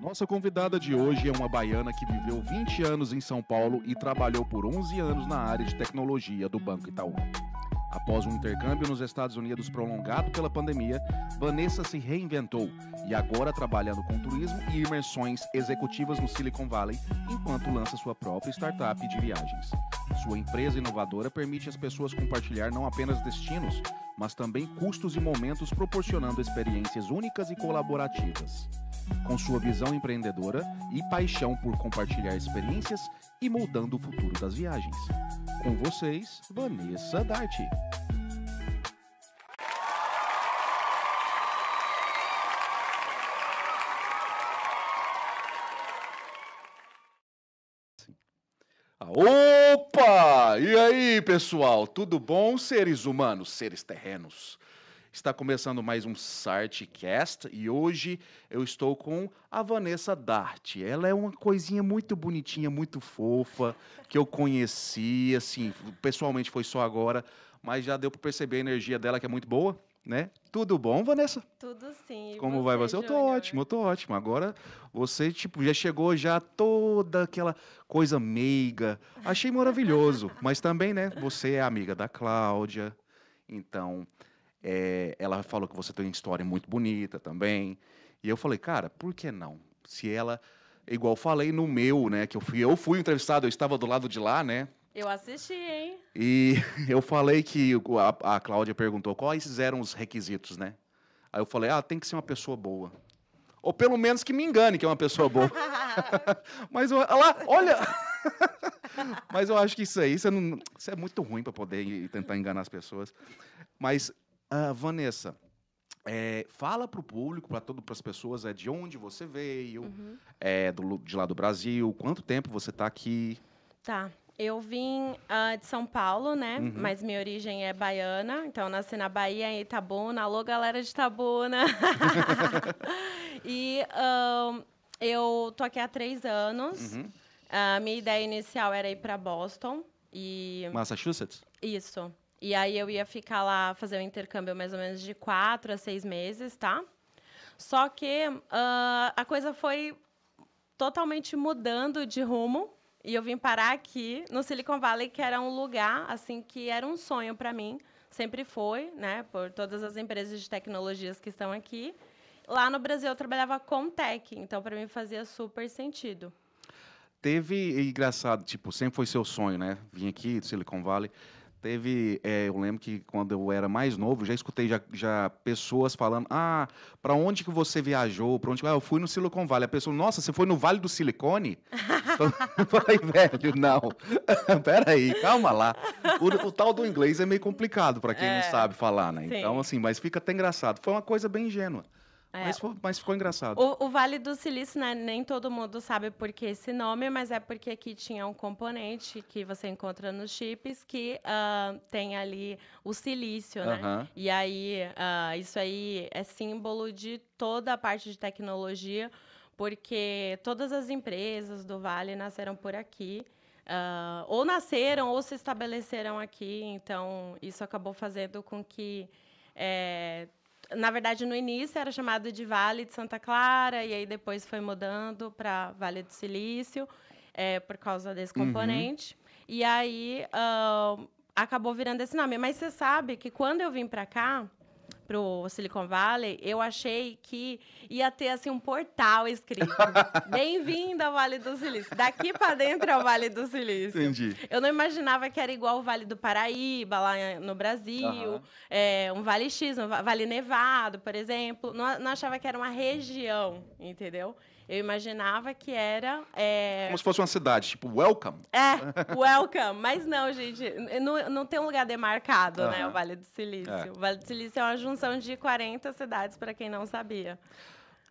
Nossa convidada de hoje é uma baiana que viveu 20 anos em São Paulo e trabalhou por 11 anos na área de tecnologia do Banco Itaú. Após um intercâmbio nos Estados Unidos prolongado pela pandemia, Vanessa se reinventou e agora trabalhando com turismo e imersões executivas no Silicon Valley, enquanto lança sua própria startup de viagens. Sua empresa inovadora permite às pessoas compartilhar não apenas destinos, mas também custos e momentos proporcionando experiências únicas e colaborativas. Com sua visão empreendedora e paixão por compartilhar experiências e moldando o futuro das viagens. Com vocês, Vanessa Darte. Opa! E aí, pessoal? Tudo bom, seres humanos, seres terrenos? Está começando mais um Sartcast e hoje eu estou com a Vanessa Dart. Ela é uma coisinha muito bonitinha, muito fofa, que eu conheci, assim, pessoalmente foi só agora, mas já deu para perceber a energia dela que é muito boa né? Tudo bom, Vanessa? Tudo sim. Como você, vai você? Junior? Eu tô ótimo, eu tô ótimo. Agora você tipo já chegou já toda aquela coisa meiga. Achei maravilhoso, mas também, né, você é amiga da Cláudia. Então, é, ela falou que você tem uma história muito bonita também. E eu falei, cara, por que não? Se ela, igual falei no meu, né, que eu fui, eu fui entrevistado, eu estava do lado de lá, né? Eu assisti, hein? E eu falei que a, a Cláudia perguntou quais eram os requisitos, né? Aí eu falei, ah, tem que ser uma pessoa boa. Ou pelo menos que me engane que é uma pessoa boa. Mas olha lá, olha. Mas eu acho que isso aí, você é não, é muito ruim para poder tentar enganar as pessoas. Mas, uh, Vanessa, é, fala para o público, para todo, as pessoas, é de onde você veio, uhum. é, do, de lá do Brasil, quanto tempo você está aqui. Tá. Eu vim uh, de São Paulo, né? Uhum. Mas minha origem é baiana. Então, nasci na Bahia, em Itabuna. Alô, galera de Itabuna! Né? e uh, eu tô aqui há três anos. Uhum. Uh, minha ideia inicial era ir para Boston. e Massachusetts? Isso. E aí eu ia ficar lá, fazer um intercâmbio mais ou menos de quatro a seis meses, tá? Só que ah, a coisa foi totalmente mudando de rumo e eu vim parar aqui no Silicon Valley, que era um lugar assim que era um sonho para mim, sempre foi, né, por todas as empresas de tecnologias que estão aqui. Lá no Brasil eu trabalhava com tech, então para mim fazia super sentido. Teve engraçado, tipo, sempre foi seu sonho, né? Vim aqui do Silicon Valley. Teve, é, eu lembro que quando eu era mais novo, já escutei já, já pessoas falando: "Ah, para onde que você viajou? Para onde? Ah, eu fui no Silicon Valley". A pessoa: "Nossa, você foi no Vale do Silicone?". eu falei: "Velho, não. Pera aí, calma lá. O, o, tal do inglês é meio complicado para quem é, não sabe falar, né? Então, Sim. Então assim, mas fica até engraçado. Foi uma coisa bem ingênua. É. Mas, mas, ficou engraçado. O, o Vale do Silício, né, nem todo mundo sabe por que esse nome, mas é porque aqui tinha um componente que você encontra nos chips que uh, tem ali o silício, né? E aí, uh, isso aí é símbolo de toda a parte de tecnologia, porque todas as empresas do Vale nasceram por aqui. Uh, ou nasceram ou se estabeleceram aqui, então isso acabou fazendo com que é, na verdade, no início era chamado de Vale de Santa Clara, e aí depois foi mudando para Vale do Silício, é, por causa desse uhum. componente. Uhum. E aí uh, acabou virando esse nome. Mas você sabe que quando eu vim para cá, pro Silicon Valley, eu achei que ia ter assim um portal escrito: "Bem-vindo ao Vale do Silício. Daqui para dentro é o Vale do Silício". Entendi. Eu não imaginava que era igual o Vale do Paraíba lá no Brasil, uhum. é, um Vale X, um Vale Nevado, por exemplo. Não, não achava que era uma região, entendeu? Eu imaginava que era. É... Como se fosse uma cidade, tipo, welcome. É, welcome. Mas não, gente, não, não tem um lugar demarcado, né? O Vale do Silício. É. O Vale do Silício é uma junção de 40 cidades, para quem não sabia.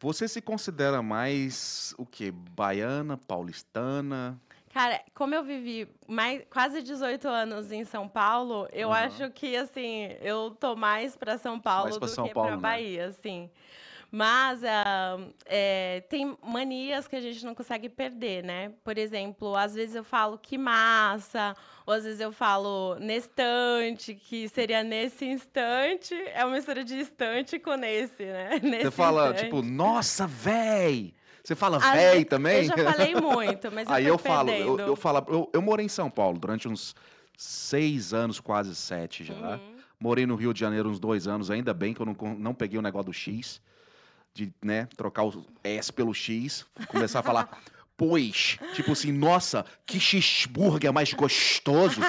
Você se considera mais o quê? Baiana, paulistana? Cara, como eu vivi mais, quase 18 anos em São Paulo, eu uhum. acho que, assim, eu tô mais para São Paulo mais do São que para né? Bahia, assim. Mas uh, é, tem manias que a gente não consegue perder, né? Por exemplo, às vezes eu falo que massa, ou às vezes eu falo nestante, que seria nesse instante. É uma mistura de instante com nesse, né? Nesse Você fala, instante. tipo, nossa, véi! Você fala ah, véi também? Eu já falei muito, mas eu Aí eu falo, eu, eu, falo, eu, eu morei em São Paulo durante uns seis anos, quase sete já. Uhum. Morei no Rio de Janeiro uns dois anos, ainda bem que eu não, não peguei o negócio do X de né, trocar o S pelo X, começar a falar pois. Tipo assim, nossa, que cheeseburger mais gostoso.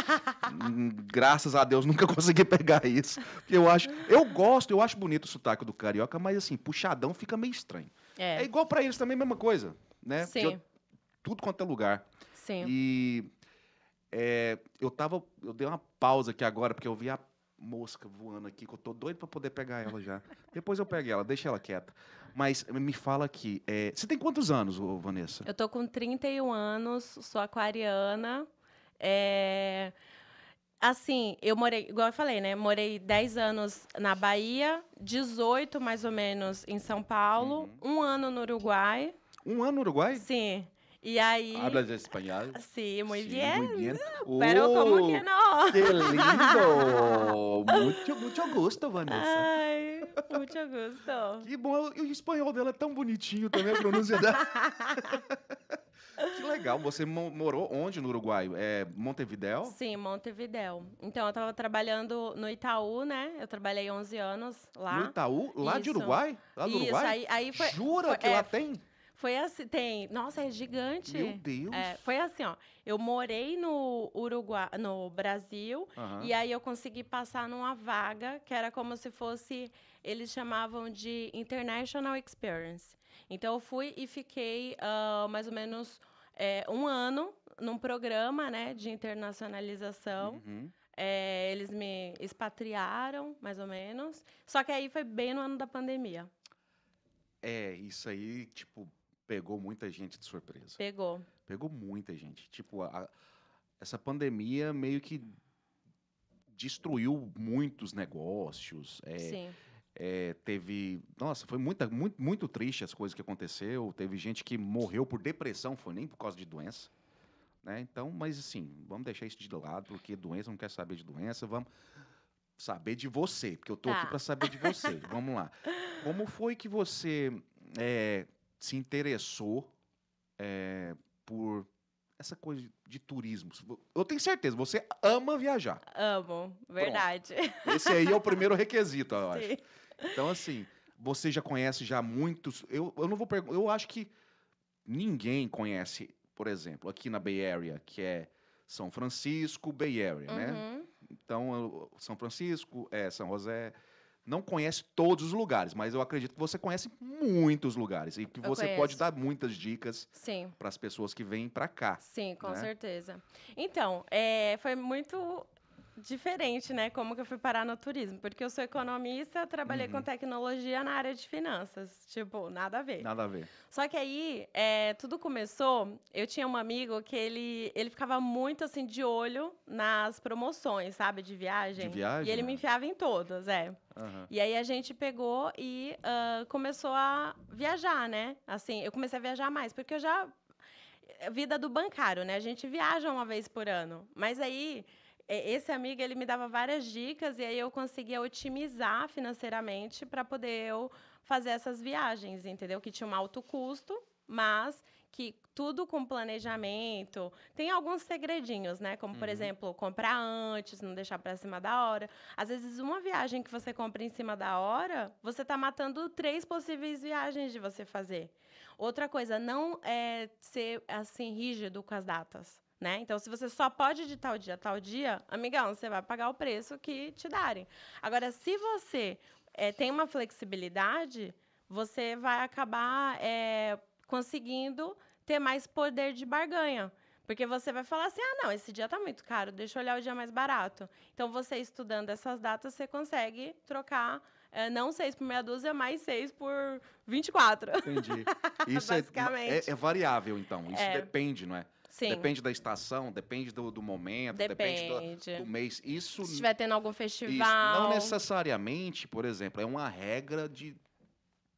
Hum, graças a Deus nunca consegui pegar isso. Eu acho, eu gosto, eu acho bonito o sotaque do carioca, mas assim, puxadão fica meio estranho. É, é igual para eles também a mesma coisa, né? Sim. Eu, tudo quanto é lugar. Sim. E é, eu tava, eu dei uma pausa aqui agora porque eu vi a mosca voando aqui que eu tô doido para poder pegar ela já. Depois eu pego ela, deixa ela quieta. Mas me fala aqui, é, você tem quantos anos, Vanessa? Eu tô com 31 anos, sou aquariana. É, assim, eu morei, igual eu falei, né? Morei 10 anos na Bahia, 18 mais ou menos em São Paulo, uhum. um ano no Uruguai. Um ano no Uruguai? Sim. E aí? ¿Hablas espanhol? Sim, Sí, muy sí, bem. Muy bien. Pero como oh, que no. Que lindo! Muito, muito gosto, Vanessa. Ai, muito gosto. que bom. o espanhol dela é tão bonitinho também, a pronúncia dela. que legal. Você morou onde no Uruguai? É Montevidéu? Sim, Montevidéu. Então, eu estava trabalhando no Itaú, né? Eu trabalhei 11 anos lá. No Itaú? Lá Isso. de Uruguai? Lá do Isso. Uruguai? Aí, aí foi, Jura foi, que é, lá tem? Foi assim, tem. Nossa, é gigante. Meu Deus. É, foi assim, ó. Eu morei no Uruguai, no Brasil, uhum. e aí eu consegui passar numa vaga que era como se fosse, eles chamavam de International Experience. Então eu fui e fiquei uh, mais ou menos é, um ano num programa, né, de internacionalização. Uhum. É, eles me expatriaram, mais ou menos. Só que aí foi bem no ano da pandemia. É, isso aí, tipo, pegou muita gente de surpresa. Pegou. Pegou muita gente. Tipo, a, a, essa pandemia meio que destruiu muitos negócios. É, Sim. É, teve. Nossa, foi muita, muito, muito triste as coisas que aconteceu. Teve gente que morreu por depressão, foi nem por causa de doença. Né? Então, mas assim, vamos deixar isso de lado, porque doença não quer saber de doença, vamos saber de você, porque eu tô tá. aqui para saber de você. vamos lá. Como foi que você é, se interessou é, por essa coisa de, de turismo. Eu tenho certeza, você ama viajar. Amo, verdade. Pronto. Esse aí é o primeiro requisito, eu acho. Sim. Então, assim, você já conhece já muitos. Eu, eu não vou perguntar. Eu acho que ninguém conhece, por exemplo, aqui na Bay Area, que é São Francisco, Bay Area, né? uhum. né? Então, São Francisco, é São José, não conhece todos os lugares, mas eu acredito que você conhece muitos lugares e que você pode dar muitas dicas para as pessoas que vêm para cá. Sim, com né? certeza. Então, é, foi muito diferente, né? Como que eu fui parar no turismo? Porque eu sou economista, trabalhei uhum. com tecnologia na área de finanças. Tipo, nada a ver. Nada a ver. Só que aí, é, tudo começou. Eu tinha um amigo que ele, ele ficava muito assim de olho nas promoções, sabe? De viagem. De viagem? E ele me enfiava em todas, é. Uhum. E aí a gente pegou e uh, começou a viajar, né? Assim, eu comecei a viajar mais, porque eu já. Eh, vida do bancário, né? A gente viaja uma vez por ano. Mas aí é, esse amigo ele me dava várias dicas e aí eu conseguia otimizar financeiramente para poder eu fazer essas viagens, entendeu? Que tinha um alto custo, mas que tudo com planejamento. Tem alguns segredinhos, né? Como, por uhum. exemplo, comprar antes, não deixar para cima da hora. Às vezes, uma viagem que você compra em cima da hora, você está matando três possíveis viagens de você fazer. Outra coisa, não é ser assim rígido com as datas né? Então, se você só pode de tal dia, tal dia, amigão, você vai pagar o preço que te darem. Agora, se você é, tem uma flexibilidade, você vai acabar é, conseguindo ter mais poder de barganha. Porque você vai falar assim: ah, não, esse dia está muito caro, deixa eu olhar o dia mais barato. Então, você estudando essas datas, você consegue trocar é, não seis por meia dúzia, mais seis por 24. Entendi. Isso Basicamente. É, é, é variável, então. Isso é. depende, não é? Sim. Depende da estação, depende do, do momento, depende, depende do, do, mês. Isso, Se estiver tendo algum festival. Isso, não necessariamente, por exemplo, é uma regra de,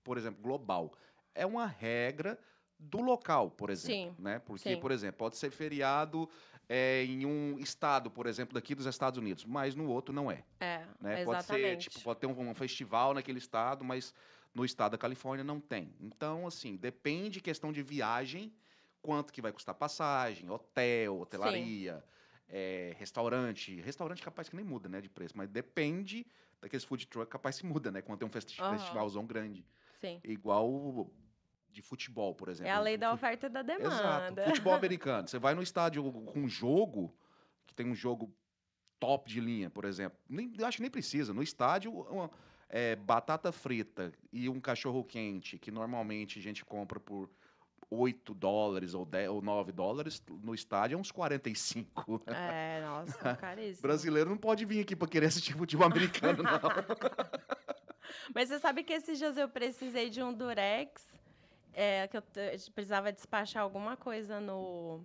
por exemplo, global. É uma regra do local, por exemplo. Sim. Né? Porque, Sim. por exemplo, pode ser feriado é, em um estado, por exemplo, daqui dos Estados Unidos, mas no outro não é. É, né? Pode ser, tipo, pode ter um, um festival naquele estado, mas no estado da Califórnia não tem. Então, assim, depende questão de viagem quanto que vai custar passagem, hotel, hotelaria, é, restaurante. Restaurante capaz que nem muda, né, de preço, mas depende daqueles food truck capaz que muda, né, quando tem um festi uhum. festivalzão grande. Sim. Igual de futebol, por exemplo. É a lei da oferta e da demanda. Exato. Futebol americano. Você vai no estádio com um jogo, que tem um jogo top de linha, por exemplo. Nem, acho que nem precisa. No estádio, uma, é, batata frita e um cachorro quente, que normalmente a gente compra por 8 dólares ou, 10, ou 9 dólares, no estádio é uns 45. É, nossa, caríssimo. Brasileiro não pode vir aqui para querer assistir futebol americano, não. Mas você sabe que esses dias eu precisei de um durex, é, que eu precisava despachar alguma coisa no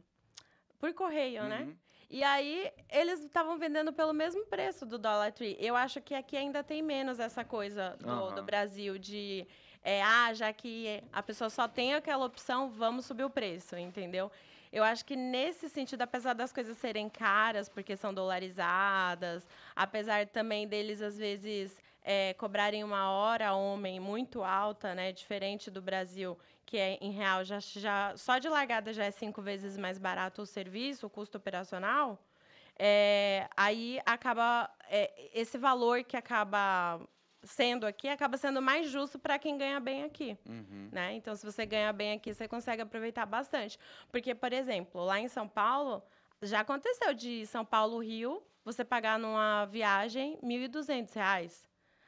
por correio, né? uhum. né? E aí eles estavam vendendo pelo mesmo preço do Dollar Tree. Eu acho que aqui ainda tem menos essa coisa do, uhum. do Brasil de é, ah, já que a pessoa só tem aquela opção, vamos subir o preço, entendeu? Eu acho que nesse sentido, apesar das coisas serem caras, porque são dolarizadas, apesar também deles, às vezes, é, cobrarem uma hora homem muito alta, né? Diferente do Brasil, que é em real, já, já, só de largada já é cinco vezes mais barato o serviço, o custo operacional. É, aí acaba é, esse valor que acaba sendo aqui acaba sendo mais justo para quem ganha bem aqui, uhum. né? Então, se você ganha bem aqui, você consegue aproveitar bastante, porque, por exemplo, lá em São Paulo já aconteceu de São Paulo Rio você pagar numa viagem R$ 1.200.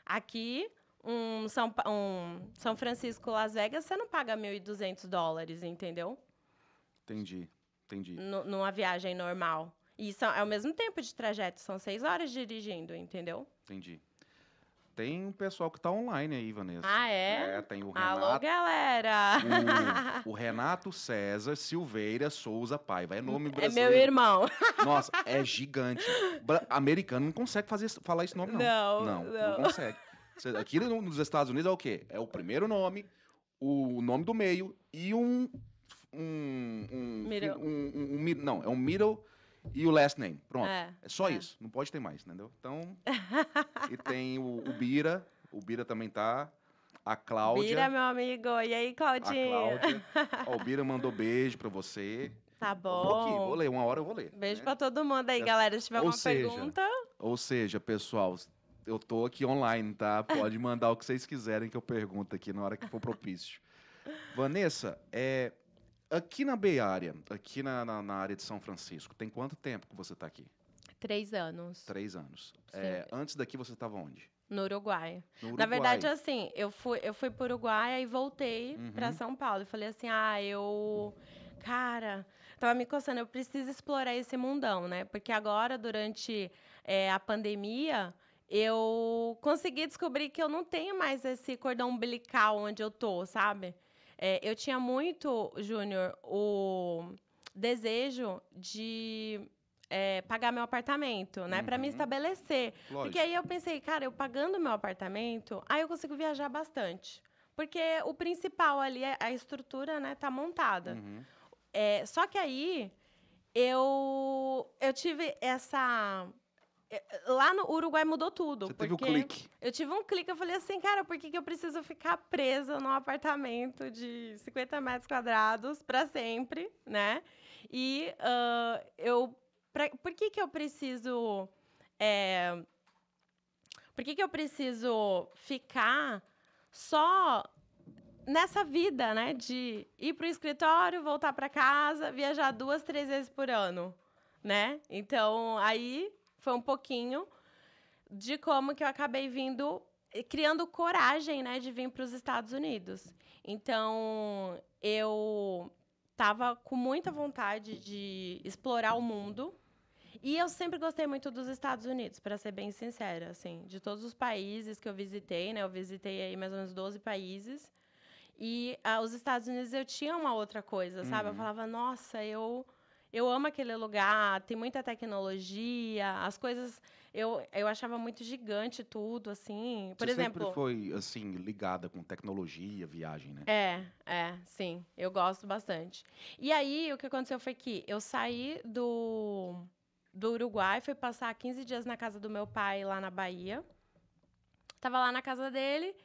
Aqui um São, um São Francisco Las Vegas você não paga 1.200 dólares, entendeu? Entendi, entendi. N numa viagem normal. E são, é o mesmo tempo de trajeto, são seis horas dirigindo, entendeu? Entendi tem um pessoal que tá online aí, Vanessa. Ah, é? É, tem o Renato. Alô, galera! O, o Renato César Silveira Souza Paiva. É nome brasileiro. É meu irmão. Nossa, é gigante. americano não consegue fazer, falar esse nome, não. Não, não, não. não consegue. Aqui nos Estados Unidos é o quê? É o primeiro nome, o nome do meio e um um um, um, um, um, não, é um middle e o last name. Pronto. É, é só é. isso. Não pode ter mais, entendeu? Então. e tem o, o, Bira. O Bira também tá. A Cláudia. Bira, meu amigo. E aí, Claudinho? A Cláudia. Ó, o Bira mandou beijo pra você. Tá bom. Vou, aqui, vou ler, uma hora eu vou ler. Beijo né? pra todo mundo aí, galera. Se tiver ou alguma seja, pergunta. Ou seja, pessoal, eu tô aqui online, tá? Pode mandar o que vocês quiserem que eu pergunto aqui na hora que for propício. Vanessa, é, Aqui na Bay Area, aqui na, na, na área de São Francisco, tem quanto tempo que você está aqui? Três anos. Três anos. É, antes daqui você estava onde? No Uruguai. no Uruguai. Na verdade, assim, eu fui, eu fui pro Uruguai e voltei uhum. para São Paulo. E falei assim, ah, eu. Cara, tava me coçando, eu preciso explorar esse mundão, né? Porque agora, durante é, a pandemia, eu consegui descobrir que eu não tenho mais esse cordão umbilical onde eu tô, sabe? É, eu tinha muito, Júnior, o desejo de é, pagar meu apartamento, né? Uhum. Para me estabelecer. Lógico. Porque aí eu pensei, cara, eu pagando meu apartamento, aí eu consigo viajar bastante. Porque o principal ali é a estrutura, né? Tá montada. Uhum. É, só que aí eu, eu tive essa é, é, lá no Uruguai mudou tudo. Você teve um clique. Eu tive um clique, eu falei assim, cara, por que, que eu preciso ficar presa num apartamento de 50 metros quadrados para sempre, né? E uh, eu. Pra, por que, que eu preciso. É, por que, que eu preciso ficar só nessa vida, né? De ir para o escritório, voltar para casa, viajar duas, três vezes por ano, né? Então, aí foi um pouquinho de como que eu acabei vindo eh, criando coragem, né, de vir para os Estados Unidos. Então, eu estava com muita vontade de explorar o mundo. E eu sempre gostei muito dos Estados Unidos, para ser bem sincera, assim, de todos os países que eu visitei, né? Eu visitei aí mais ou menos 12 países. E ah, os Estados Unidos eu tinha uma outra coisa, sabe? Uhum. Eu falava, nossa, eu eu amo aquele lugar, tem muita tecnologia, as coisas. Eu, eu achava muito gigante tudo, assim. Por Você exemplo. Sempre foi, assim, ligada com tecnologia, viagem, né? É, é, sim. Eu gosto bastante. E aí, o que aconteceu foi que eu saí do, do Uruguai, fui passar 15 dias na casa do meu pai, lá na Bahia. Tava lá na casa dele.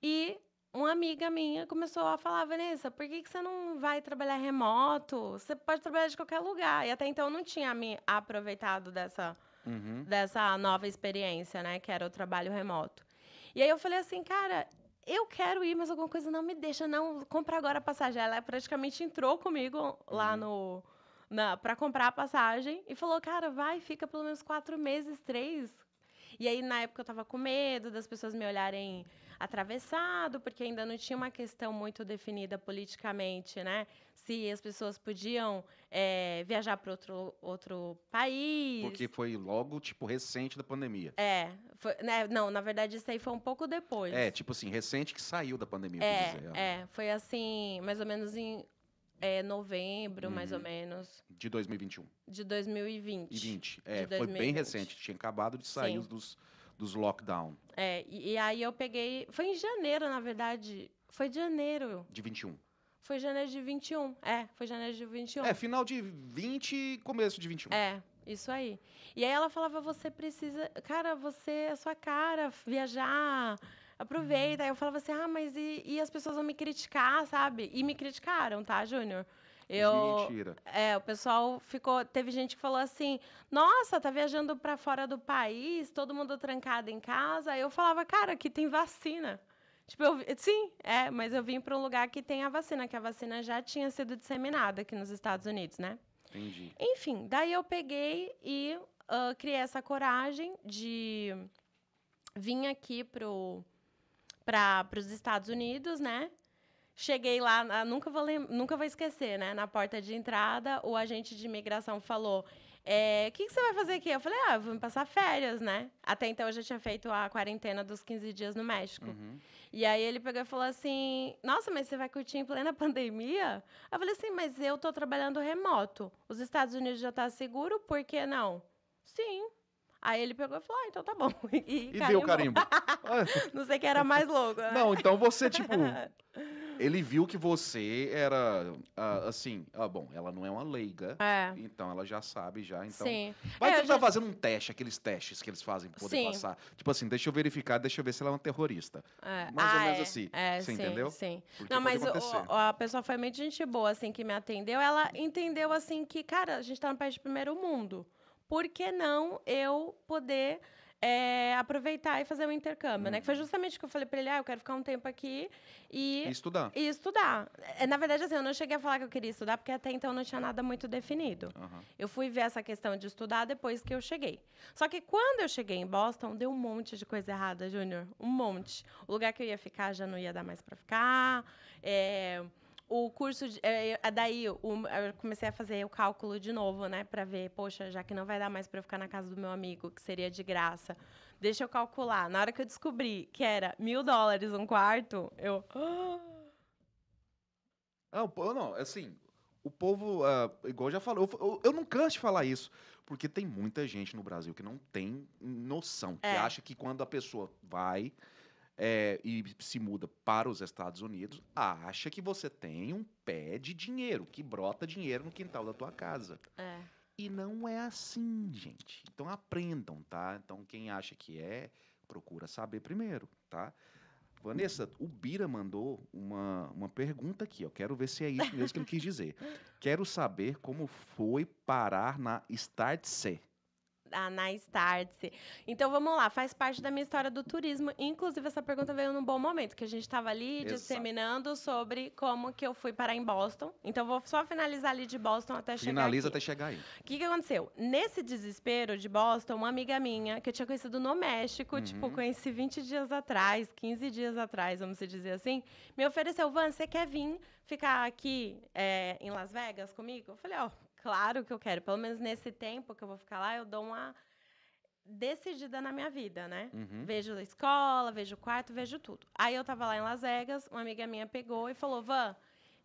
E uma amiga minha começou a falar, Vanessa, por que, que você não vai trabalhar remoto? Você pode trabalhar de qualquer lugar. E até então eu não tinha me aproveitado dessa, uhum. dessa nova experiência, né? Que era o trabalho remoto. E aí eu falei assim, cara, eu quero ir, mas alguma coisa não me deixa, não. comprar agora a passagem. Ela praticamente entrou comigo uhum. lá no. Na, pra comprar a passagem e falou, cara, vai, fica pelo menos quatro meses, três. E aí, na época, eu tava com medo das pessoas me olharem atravessado, porque ainda não tinha uma questão muito definida politicamente, né? Se as pessoas podiam é, viajar para outro, outro país. Porque foi logo, tipo, recente da pandemia. É. Foi, né? Não, na verdade, isso aí foi um pouco depois. É, tipo assim, recente que saiu da pandemia, é, dizer. É, foi assim, mais ou menos em é, novembro, uhum. mais ou menos. De 2021. De 2020. E 20, é, de 2020. foi bem recente, tinha acabado de sair Sim. dos dos lockdown. É, e, e aí eu peguei. Foi em janeiro, na verdade. Foi de janeiro. De 21. Foi janeiro de 21. É, foi janeiro de 21. É, final de 20 e começo de 21. É, isso aí. E aí ela falava: você precisa. Cara, você, a sua cara, viajar, aproveita. Aí eu falava assim: ah, mas e, e as pessoas vão me criticar, sabe? E me criticaram, tá, Júnior? Eu, Mentira. É, o pessoal ficou. Teve gente que falou assim: nossa, tá viajando para fora do país, todo mundo trancado em casa. Eu falava, cara, aqui tem vacina. Tipo, eu, sim, é, mas eu vim para um lugar que tem a vacina, que a vacina já tinha sido disseminada aqui nos Estados Unidos, né? Entendi. Enfim, daí eu peguei e uh, criei essa coragem de vir aqui pro para os Estados Unidos, né? Cheguei lá, nunca vou, nunca vou esquecer, né? Na porta de entrada, o agente de imigração falou: é, o que, que, você vai fazer aqui? Eu falei, ah, vou me passar férias, né? Até então eu já tinha feito a quarentena dos 15 dias no México. Uhum. E aí ele pegou e falou assim: Nossa, mas você vai curtir em plena pandemia? Eu falei assim, mas eu tô trabalhando remoto. Os Estados Unidos já tá seguro, por que não? Sim, Aí ele pegou e falou: ah, então tá bom. E, e deu carimbo. não sei que era mais louco. Né? Não, então você, tipo. ele viu que você era ah, assim, ah, bom, ela não é uma leiga, é. então ela já sabe já, então. Sim. Vai é, tentar tá já... fazendo um teste, aqueles testes que eles fazem pra poder sim. passar. Tipo assim, deixa eu verificar, deixa eu ver se ela é uma terrorista. É. Mais ah, ou menos é. assim. É, você sim, entendeu? Sim. Porque não, mas o, a pessoa foi muito gente boa assim que me atendeu, ela entendeu assim que, cara, a gente tá no país de primeiro mundo por que não eu poder é, aproveitar e fazer um intercâmbio, uhum. né? Que foi uhum. justamente o que eu falei para ele, ah, eu quero ficar um tempo aqui e... e estudar. E estudar. É, na verdade, assim, eu não cheguei a falar que eu queria estudar, porque até então não tinha nada muito definido. Uhum. Eu fui ver essa questão de estudar depois que eu cheguei. Só que quando eu cheguei em Boston, deu um monte de coisa errada, Júnior. Um monte. O lugar que eu ia ficar já não ia dar mais para ficar. É o curso de, é, daí o, eu comecei a fazer o cálculo de novo, né, para ver, poxa, já que não vai dar mais para eu ficar na casa do meu amigo, que seria de graça. Deixa eu calcular. Na hora que eu descobri que era mil dólares um quarto, eu não, ah, não, assim, o povo, uh, igual já falou, eu, eu, eu, não canso de falar isso, porque tem muita gente no Brasil que não tem noção, que é. acha que quando a pessoa vai, é, e se muda para os Estados Unidos, acha que você tem um pé de dinheiro, que brota dinheiro no quintal da tua casa. É. E não é assim, gente. Então aprendam, tá? Então quem acha que é, procura saber primeiro, tá? Vanessa, o Bira mandou uma, uma pergunta aqui. Eu quero ver se é isso mesmo que ele quis dizer. Quero saber como foi parar na Start C a Nice Tarts. Então vamos lá, faz parte da minha história do turismo. Inclusive, essa pergunta veio num bom momento, que a gente estava ali Exato. disseminando sobre como que eu fui parar em Boston. Então vou só finalizar ali de Boston até Finaliza chegar. Finaliza até chegar aí. O que, que aconteceu? Nesse desespero de Boston, uma amiga minha, que eu tinha conhecido no México, uhum. tipo, conheci 20 dias atrás, 15 dias atrás, vamos dizer assim, me ofereceu, Van, você quer vir ficar aqui é, em Las Vegas comigo? Eu falei, ó, oh, claro que eu quero. Pelo menos nesse tempo que eu vou ficar lá, eu dou uma decidida na minha vida, né? Uhum. Vejo a escola, vejo o quarto, vejo tudo. Aí eu tava lá em Las Vegas, uma amiga minha pegou e falou: Van,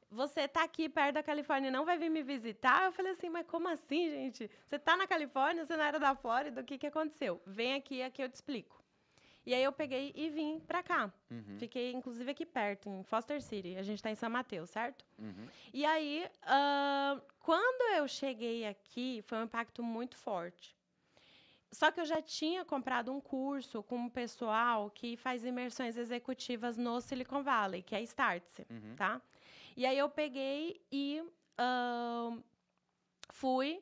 você tá aqui perto da Califórnia e não vai vir me visitar? Eu falei assim, mas como assim, gente? Você tá na Califórnia, você não era da Flórida, o que, que aconteceu? Vem aqui, aqui eu te explico. E aí eu peguei e vim pra cá. Uhum. Fiquei, inclusive, aqui perto, em Foster City. A gente tá em São Mateus, certo? Uhum. E aí, uh, quando eu cheguei aqui, foi um impacto muito forte. Só que eu já tinha comprado um curso com um pessoal que faz imersões executivas no Silicon Valley, que é a Startse, uhum. tá? E aí eu peguei e uh, fui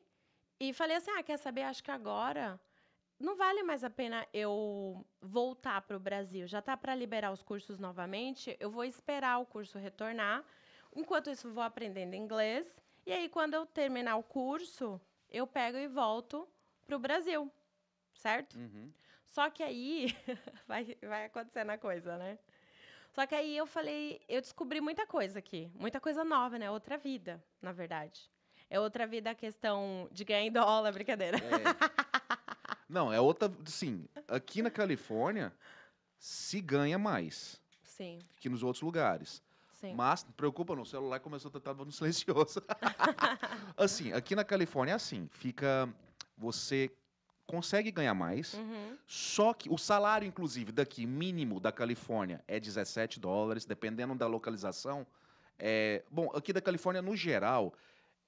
e falei assim, ah, quer saber? Acho que agora não vale mais a pena eu voltar para o Brasil. Já está para liberar os cursos novamente. Eu vou esperar o curso retornar. Enquanto isso, vou aprendendo inglês. E aí, quando eu terminar o curso, eu pego e volto para o Brasil, certo? Uhum. Só que aí vai, vai acontecendo a coisa, né? Só que aí eu falei, eu descobri muita coisa aqui, muita coisa nova, né? Outra vida, na verdade. É outra vida a questão de ganhar em dólar, brincadeira. É. Não, é outra. Sim, aqui na Califórnia se ganha mais Sim. que nos outros lugares. Sim. Mas, preocupa não, o celular começou a estar no silencioso. assim, aqui na Califórnia é assim, fica... Você consegue ganhar mais, uhum. só que o salário, inclusive, daqui, mínimo da Califórnia, é 17 dólares, dependendo da localização. É, bom, aqui da Califórnia, no geral,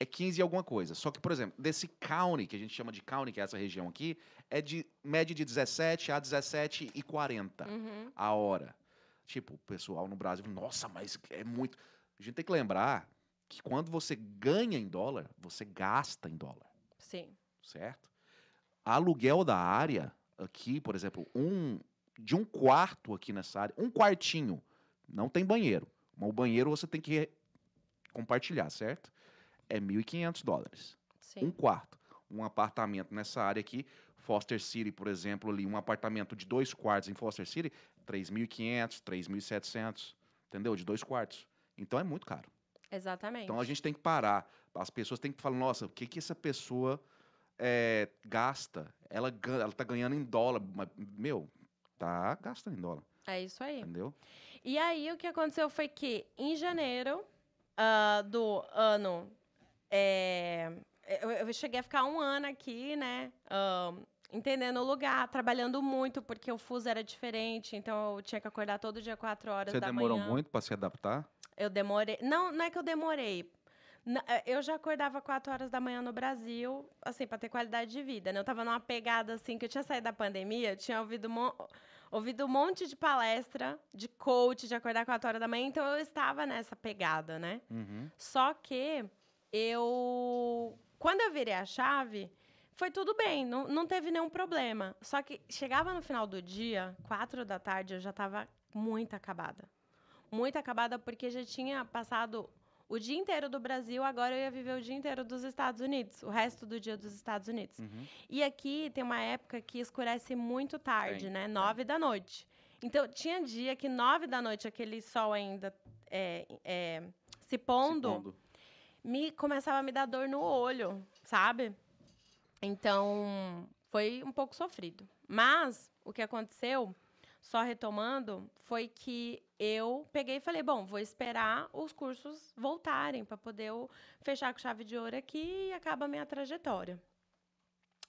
é 15 e alguma coisa. Só que, por exemplo, desse county, que a gente chama de county, que é essa região aqui, é de média de 17 a 17 e 40 uhum. a hora. Tipo, o pessoal no Brasil, nossa, mas é muito. A gente tem que lembrar que quando você ganha em dólar, você gasta em dólar. Sim. Certo? Aluguel da área aqui, por exemplo, um de um quarto aqui nessa área, um quartinho, não tem banheiro. Mas o banheiro você tem que compartilhar, certo? é 1.500 dólares. Sim. Um quarto. Um apartamento nessa área aqui, Foster City, por exemplo, ali, um apartamento de dois quartos em Foster City, 3.500, 3.700, entendeu? De dois quartos. Então é muito caro. Exatamente. Então a gente tem que parar. As pessoas têm que falar, nossa, o que, que essa pessoa é, gasta? Ela, ela tá ganhando em dólar. Mas, meu, tá gastando em dólar. É isso aí. Entendeu? E aí o que aconteceu foi que em janeiro uh, do ano é, eu, eu, cheguei a ficar um ano aqui, né? Um, entendendo o lugar, trabalhando muito, porque o fuso era diferente, então eu tinha que acordar todo dia 4 horas Você da manhã. Você demorou muito para se adaptar? Eu demorei. Não, não é que eu demorei. É, eu já acordava 4 horas da manhã no Brasil, assim, para ter qualidade de vida, né? Eu tava numa pegada, assim, que eu tinha saído da pandemia, eu tinha ouvido, mo ouvido um monte de palestra, de coach, de acordar 4 horas da manhã, então eu estava nessa pegada, né? Uhum. Só que eu. Quando eu virei a chave, foi tudo bem, não, não teve nenhum problema. Só que chegava no final do dia, quatro da tarde, eu já estava muito acabada. Muito acabada porque já tinha passado o dia inteiro do Brasil, agora eu ia viver o dia inteiro dos Estados Unidos, o resto do dia dos Estados Unidos. Uhum. E aqui tem uma época que escurece muito tarde, Sim. né? Nove da noite. Então, tinha dia que nove da noite aquele sol ainda é, é, se pondo. Se pondo me começava a me dar dor no olho, sabe? Então, foi um pouco sofrido. Mas o que aconteceu, só retomando, foi que eu peguei e falei: bom, vou esperar os cursos voltarem para poder eu fechar com chave de ouro aqui e acaba a minha trajetória.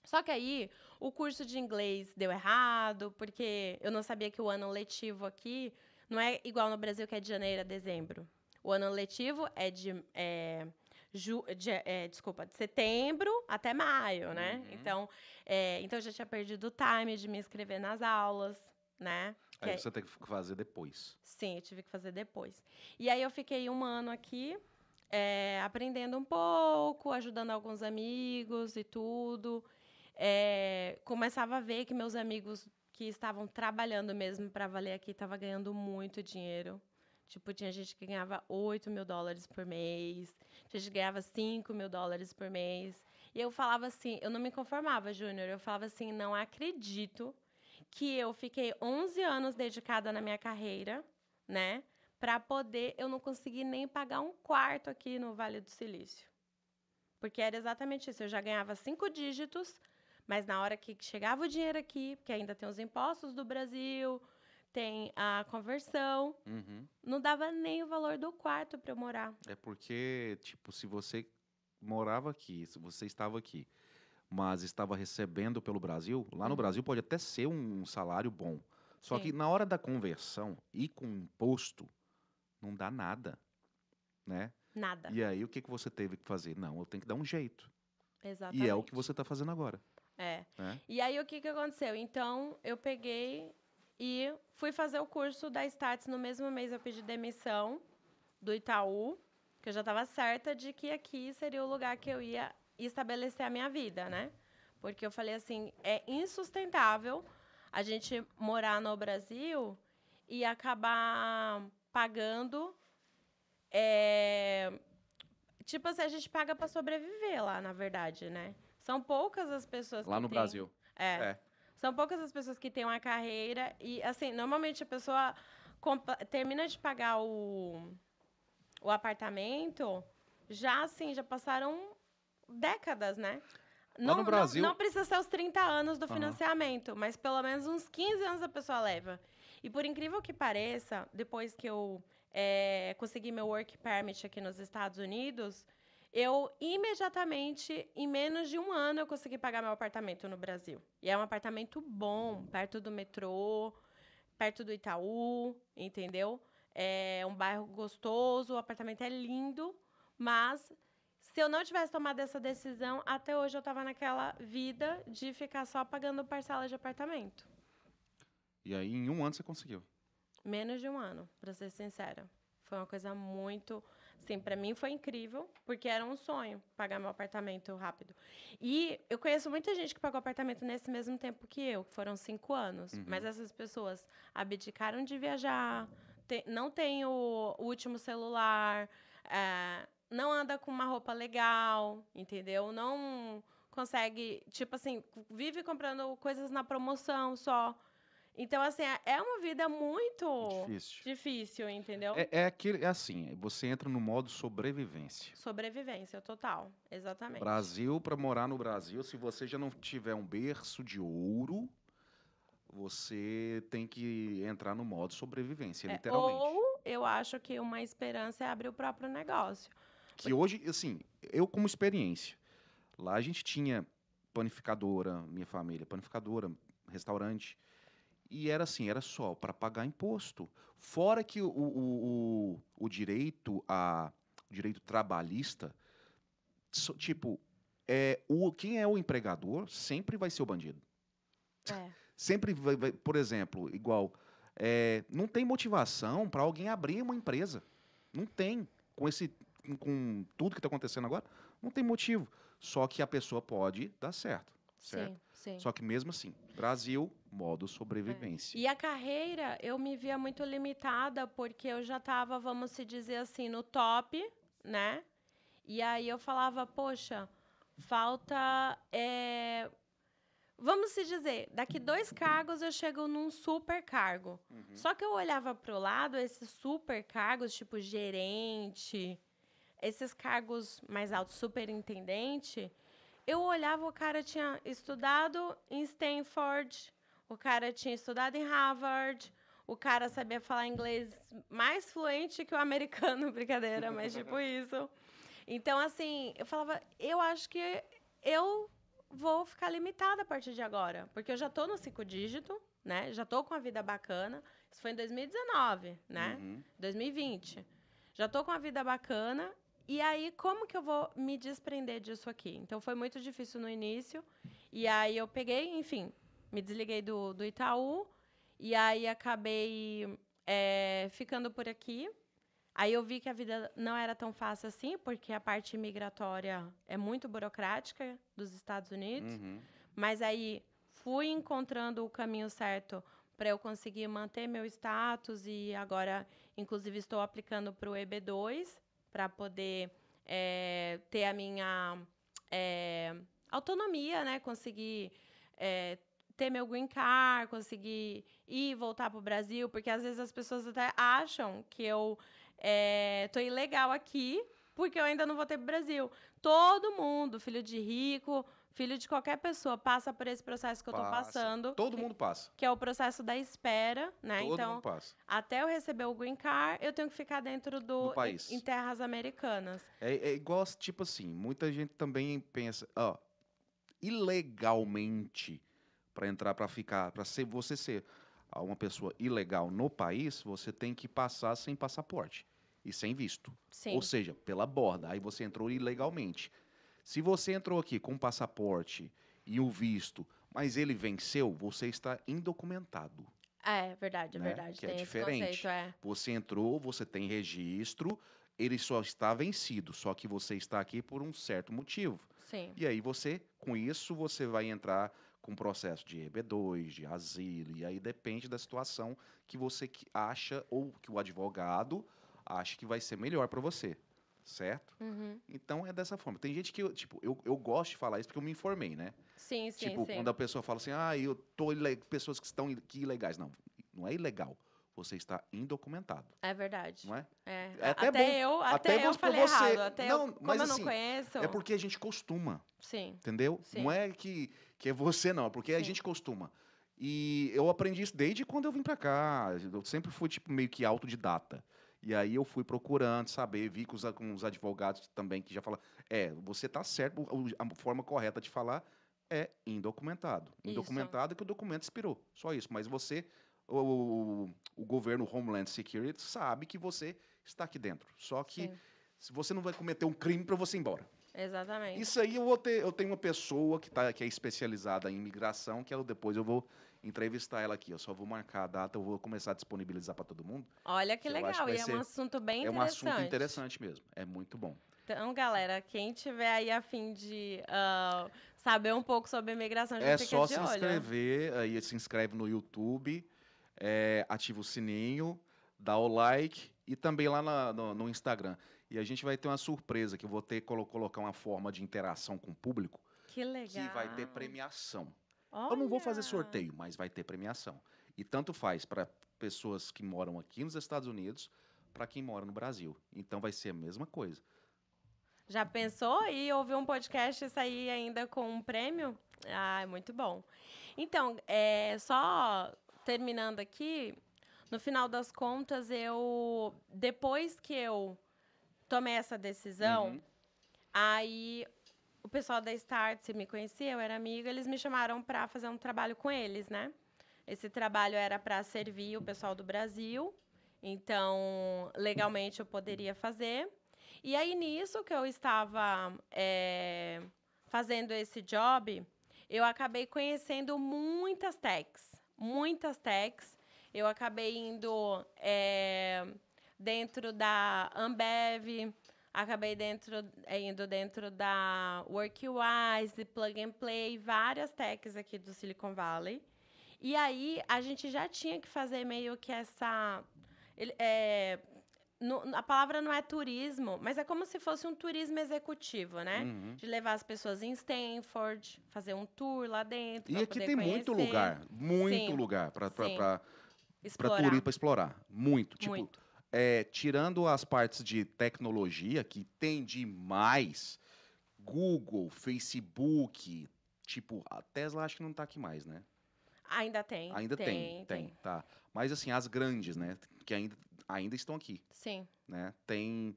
Só que aí o curso de inglês deu errado, porque eu não sabia que o ano letivo aqui não é igual no Brasil que é de janeiro a dezembro. O ano letivo é de é, ju, de, é, desculpa, de setembro até maio, né? Uhum. Então, é, então eu já tinha perdido o time de me inscrever nas aulas, né? Aí é você é... tem que fazer depois. Sim, eu tive que fazer depois. E aí eu fiquei um ano aqui, é, aprendendo um pouco, ajudando alguns amigos e tudo. É, começava a ver que meus amigos que estavam trabalhando mesmo para valer aqui estavam ganhando muito dinheiro. Tipo, tinha gente que ganhava 8 mil dólares por mês, tinha gente que ganhava 5 mil dólares por mês. E eu falava assim, eu não me conformava, Júnior. Eu falava assim, não acredito que eu fiquei 11 anos dedicada na minha carreira, né? Para poder, eu não consegui nem pagar um quarto aqui no Vale do Silício. Porque era exatamente isso. Eu já ganhava cinco dígitos, mas na hora que chegava o dinheiro aqui, porque ainda tem os impostos do Brasil, tem a conversão. Uhum. Não dava nem o valor do quarto para eu morar. É porque, tipo, se você morava aqui, se você estava aqui, mas estava recebendo pelo Brasil, lá no uhum. Brasil pode até ser um salário bom. Só Sim. que na hora da conversão e com imposto, não dá nada, né? Nada. E aí o que, que você teve que fazer? Não, eu tenho que dar um jeito. Exatamente. E é o que você está fazendo agora. É. é. E aí o que, que aconteceu? Então eu peguei e fui fazer o curso da Stats no mesmo mês eu pedi demissão do Itaú, que eu já estava certa de que aqui seria o lugar que eu ia estabelecer a minha vida, né? Porque eu falei assim, é insustentável a gente morar no Brasil e acabar pagando é, tipo assim, a gente paga para sobreviver lá, na verdade, né? São poucas as pessoas lá no tem... Brasil. É. é. São poucas as pessoas que têm uma carreira e, assim, normalmente a pessoa termina de pagar o, o apartamento, já, assim, já passaram décadas, né? Não, no Brasil... Não, não, precisa ser os 30 anos do financiamento, uhum. mas pelo menos uns 15 anos a pessoa leva. E por incrível que pareça, depois que eu é, consegui meu work permit aqui nos Estados Unidos, eu imediatamente, em menos de um ano, eu consegui pagar meu apartamento no Brasil. E é um apartamento bom, perto do metrô, perto do Itaú, entendeu? É um bairro gostoso, o apartamento é lindo, mas se eu não tivesse tomado essa decisão, até hoje eu estava naquela vida de ficar só pagando parcela de apartamento. E aí, em um ano, você conseguiu? Menos de um ano, para ser sincera. Foi uma coisa muito Sim, para mim foi incrível, porque era um sonho pagar meu apartamento rápido. E eu conheço muita gente que pagou apartamento nesse mesmo tempo que eu, que foram cinco anos. Uhum. Mas essas pessoas abdicaram de viajar, te, não tem o, o último celular, é, não anda com uma roupa legal, entendeu? Não consegue, tipo assim, vive comprando coisas na promoção só. Então, assim, é, é uma vida muito difícil, difícil entendeu? É, é, aquele, é assim, você entra no modo sobrevivência. Sobrevivência, total, exatamente. Brasil, para morar no Brasil, se você já não tiver um berço de ouro, você tem que entrar no modo sobrevivência, é, literalmente. Ou eu acho que uma esperança é abrir o próprio negócio. Que hoje, assim, eu como experiência, lá a gente tinha panificadora, minha família, panificadora, restaurante, e era assim, era só para pagar imposto. Fora que o, o, o, o direito a o direito trabalhista, so, tipo, é o quem é o empregador sempre vai ser o bandido. É. Sempre vai, vai, por exemplo, igual é, não tem motivação para alguém abrir uma empresa. Não tem com esse com tudo que está acontecendo agora, não tem motivo. Só que a pessoa pode dar certo certo? Sim, sim. Só que mesmo assim, Brasil, modo é. sobrevivência. É. E a carreira, eu me via muito limitada porque eu já estava, vamos se dizer assim, no top, né? E aí eu falava, poxa, falta é... Vamos se dizer, daqui dois cargos eu chego num super cargo. Uhum. Só que eu olhava para o lado, esses super cargos, tipo gerente, esses cargos mais altos, superintendente, eu olhava, o cara tinha estudado em Stanford, o cara tinha estudado em Harvard, o cara sabia falar inglês mais fluente que o americano, brincadeira, mas tipo isso. Então, assim, eu falava, eu acho que eu vou ficar limitada a partir de agora, porque eu já tô no cinco dígito, né? Já tô com a vida bacana. Isso foi em 2019, né? Uhum. 2020. Já tô com a vida bacana e aí, como que eu vou me desprender disso aqui? Então, foi muito difícil no início. E aí, eu peguei, enfim, me desliguei do, do Itaú. E aí, acabei é, ficando por aqui. Aí, eu vi que a vida não era tão fácil assim, porque a parte migratória é muito burocrática dos Estados Unidos. Uhum. Mas aí, fui encontrando o caminho certo para eu conseguir manter meu status. E agora, inclusive, estou aplicando para o EB2 para poder é, ter a minha é, autonomia, né? Conseguir é, ter meu green card, conseguir ir e voltar para o Brasil, porque às vezes as pessoas até acham que eu estou é, ilegal aqui, porque eu ainda não vou ter para o Brasil. Todo mundo, filho de rico, filho de qualquer pessoa passa por esse processo que eu estou passando. Todo mundo passa. Que é o processo da espera, né? Todo então, mundo passa. até eu receber o green card, eu tenho que ficar dentro do, no país. Em, terras americanas. É, é, igual, tipo assim, muita gente também pensa, ó, ilegalmente para entrar, para ficar, para ser você ser uma pessoa ilegal no país, você tem que passar sem passaporte e sem visto. Sim. Ou seja, pela borda. Aí você entrou ilegalmente. Se você entrou aqui com passaporte e um visto, mas ele venceu, você está indocumentado. É, verdade, é né? verdade. Que é diferente. Conceito, é. Você entrou, você tem registro, ele só está vencido, só que você está aqui por um certo motivo. Sim. E aí você, com isso, você vai entrar com processo de EB2, de asilo, e aí depende da situação que você acha ou que o advogado acha que vai ser melhor para você certo? Uhum. Então é dessa forma. Tem gente que, eu, tipo, eu, eu gosto de falar isso porque eu me informei, né? Sim, sim. Tipo, sim. quando a pessoa fala assim, ah, eu tô pessoas que estão que ilegais. Não, não é ilegal. Você está indocumentado. É verdade. Não é? É. é até, até bom, eu, até, até eu falei você. errado. Até não, eu, como mas, eu não assim, conheço. É porque a gente costuma. Sim. Entendeu? Sim. Não é que, que é você, não. É porque sim. a gente costuma. E eu aprendi isso desde quando eu vim pra cá. Eu sempre fui, tipo, meio que autodidata. E aí eu fui procurando saber, vi com os, com os advogados também que já falam, é, você está certo, a forma correta de falar é indocumentado. Indocumentado é que o documento expirou, só isso. Mas você, o, o, o, governo Homeland Security sabe que você está aqui dentro. Só que se você não vai cometer um crime para você ir embora. Exatamente. Isso aí eu vou ter, eu tenho uma pessoa que, tá, que é especializada em imigração, que eu, depois eu vou entrevistar ela aqui. Eu só vou marcar a data, eu vou começar a disponibilizar para todo mundo. Olha que legal, que e é um assunto bem interessante. É um assunto interessante mesmo, é muito bom. Então, galera, quem tiver aí a fim de uh, saber um pouco sobre a imigração, é fica só se inscrever, aí se inscreve no YouTube, é, ativa o sininho, dá o like e também lá na, no, no, Instagram. E a gente vai ter uma surpresa que eu vou ter colo colocar uma forma de interação com o público. Que legal. Que vai ter premiação. Olha. Eu não vou fazer sorteio, mas vai ter premiação. E tanto faz para pessoas que moram aqui nos Estados Unidos para quem mora no Brasil. Então vai ser a mesma coisa. Já pensou e ouvir um podcast e sair ainda com um prêmio? Ah, é muito bom. Então, é, só terminando aqui, no final das contas, eu. Depois que eu tomei essa decisão, uhum. aí o pessoal da Start se me conhecia, eu era amiga, eles me chamaram para fazer um trabalho com eles, né? Esse trabalho era para servir o pessoal do Brasil, então legalmente eu poderia fazer. E aí nisso que eu estava é, fazendo esse job, eu acabei conhecendo muitas techs, muitas techs. Eu acabei indo é, dentro da Ambev, acabei dentro, eh, indo dentro da Workwise, Plug and Play, várias techs aqui do Silicon Valley. E aí a gente já tinha que fazer meio que essa. É, no, a palavra não é turismo, mas é como se fosse um turismo executivo, né? Uhum. De levar as pessoas em Stanford, fazer um tour lá dentro. E aqui tem conhecer. muito lugar, muito Sim. lugar para turismo para explorar. Muito. Tipo, muito é, tirando as partes de tecnologia, que tem demais, Google, Facebook, tipo, a Tesla acho que não está aqui mais, né? Ainda tem. Ainda tem tem, tem, tem, tá. Mas assim, as grandes, né, que ainda, ainda estão aqui. Sim. Né? Tem,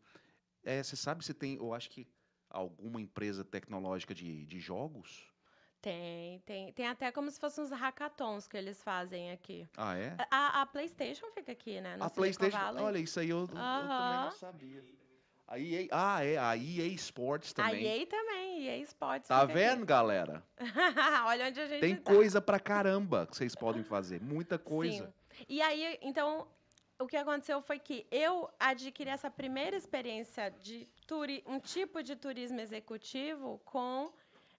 é, você é, sabe se tem, eu acho que alguma empresa tecnológica de, de jogos? Tem, tem, tem até como se fossem uns hackathons que eles fazem aqui. Ah, é? A, a PlayStation fica aqui, né? No a PlayStation, Valley. olha, isso aí eu, eu também não sabia. A EA, ah, é, a EA Sports também. A EA também, EA Sports. Tá vendo, aqui. galera? olha onde a gente Tem tá. coisa pra caramba que vocês podem fazer, muita coisa. Sim. E aí, então, o que aconteceu foi que eu adquiri essa primeira experiência de um tipo de turismo executivo com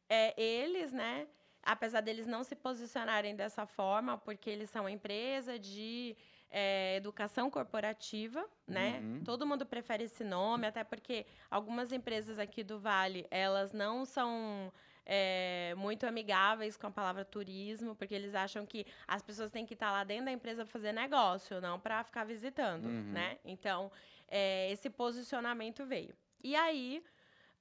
é, eles, né? Apesar deles não se posicionarem dessa forma, porque eles são uma empresa de é, educação corporativa, né? Uhum. Todo mundo prefere esse nome, até porque algumas empresas aqui do Vale, elas não são é, muito amigáveis com a palavra turismo, porque eles acham que as pessoas têm que estar lá dentro da empresa para fazer negócio, não para ficar visitando, uhum. né? Então, é, esse posicionamento veio. E aí,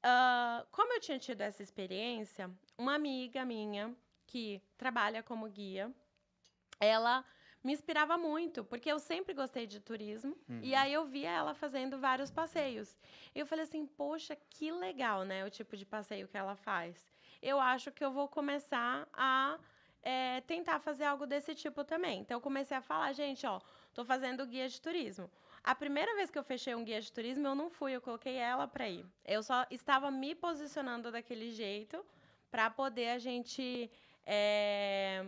Uh, como eu tinha tido essa experiência, uma amiga minha que trabalha como guia, ela me inspirava muito, porque eu sempre gostei de turismo. Uhum. E aí eu via ela fazendo vários passeios. E eu falei assim: "Poxa, que legal, né? O tipo de passeio que ela faz. Eu acho que eu vou começar a é, tentar fazer algo desse tipo também. Então eu comecei a falar, gente, ó, tô fazendo guia de turismo. A primeira vez que eu fechei um guia de turismo, eu não fui, eu coloquei ela para ir. Eu só estava me posicionando daquele jeito para poder a gente. Eh,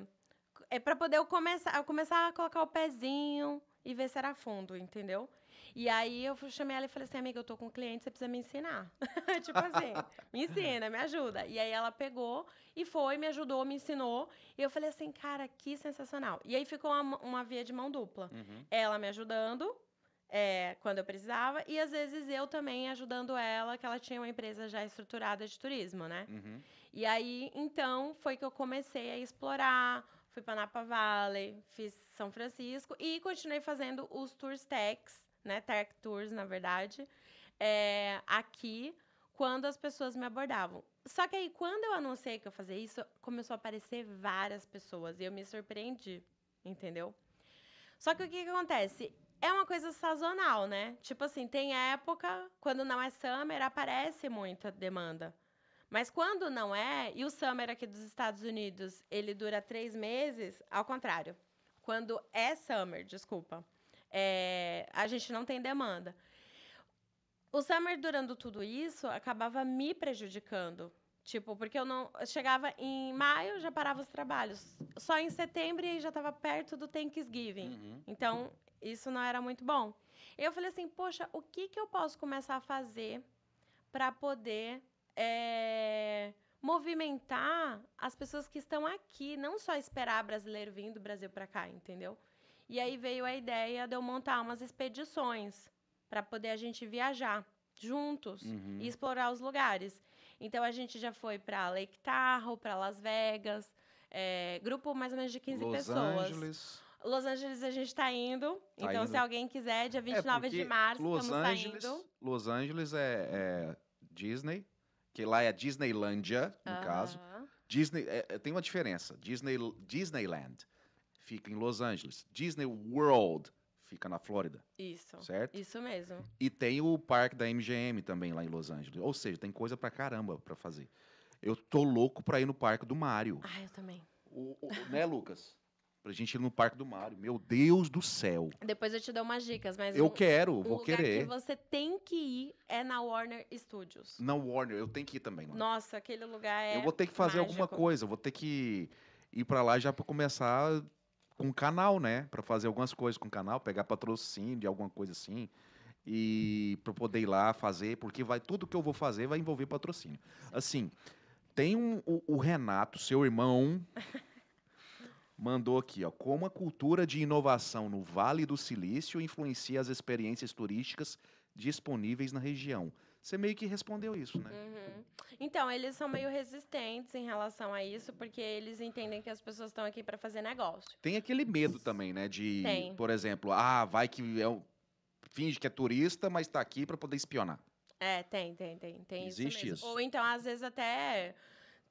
é, é para poder eu começar, eu começar a colocar o pezinho e ver se era fundo, entendeu? E aí eu chamei ela e falei assim, amiga, eu tô com um cliente, você precisa me ensinar. tipo assim, me ensina, me ajuda. E aí ela pegou e foi, me ajudou, me ensinou. E eu falei assim, cara, que sensacional. E aí ficou uma, uma via de mão dupla. Uhum. Ela me ajudando é, quando eu precisava, e às vezes eu também ajudando ela, que ela tinha uma empresa já estruturada de turismo, né? Uhum. E aí, então, foi que eu comecei a explorar, fui para Napa Valley, fiz São Francisco e continuei fazendo os tours techs, né? Tech tours, na verdade, é, aqui, quando as pessoas me abordavam. Só que aí, quando eu anunciei que eu fazia isso, começou a aparecer várias pessoas e eu me surpreendi, entendeu? Só que o que, que acontece? é uma coisa sazonal, né? Tipo assim, tem época, quando não é summer, aparece muita demanda. Mas quando não é, e o summer aqui dos Estados Unidos, ele dura três meses, ao contrário. Quando é summer, desculpa, é, a gente não tem demanda. O summer, durando tudo isso, acabava me prejudicando. Tipo, porque eu não. Eu chegava em maio, já parava os trabalhos. Só em setembro e já estava perto do Thanksgiving. Uhum. Então, isso não era muito bom. Eu falei assim, poxa, o que, que eu posso começar a fazer para poder é, movimentar as pessoas que estão aqui, não só esperar brasileiro vir do Brasil para cá, entendeu? E aí veio a ideia de eu montar umas expedições para poder a gente viajar juntos uhum. e explorar os lugares. Então a gente já foi para Lake Tahoe, para Las Vegas, é, grupo mais ou menos de 15 Los pessoas. Angeles. Los Angeles a gente está indo. Tá então, indo. se alguém quiser, dia 29 é de março, Los estamos Angeles, saindo. Los Angeles é, é, Disney, que lá é Disneylandia no uh -huh. caso. Disney é, é, tem uma diferença. Disney, Disneyland fica em Los Angeles. Disney World fica na Flórida. Isso. Certo? Isso mesmo. E tem o parque da MGM também lá em Los Angeles. Ou seja, tem coisa pra caramba pra fazer. Eu tô louco pra ir no parque do Mario. Ah, eu também. O, o, né, Lucas? Pra gente ir no Parque do Mário. Meu Deus do céu. Depois eu te dou umas dicas, mas. Eu um, quero, vou querer. que você tem que ir é na Warner Studios. Na Warner, eu tenho que ir também, mano. Nossa, aquele lugar é. Eu vou ter que fazer mágico. alguma coisa, vou ter que ir pra lá já pra começar com o canal, né? Pra fazer algumas coisas com o canal, pegar patrocínio de alguma coisa assim. E pra poder ir lá fazer, porque vai tudo que eu vou fazer vai envolver patrocínio. Assim, tem um, o, o Renato, seu irmão. mandou aqui, ó, como a cultura de inovação no Vale do Silício influencia as experiências turísticas disponíveis na região. Você meio que respondeu isso, né? Uhum. Então, eles são meio resistentes em relação a isso, porque eles entendem que as pessoas estão aqui para fazer negócio. Tem aquele medo também, né? De, Tem. por exemplo, ah, vai que é, finge que é turista, mas está aqui para poder espionar. É, tem, tem, tem. tem Existe isso, isso, Ou então, às vezes, até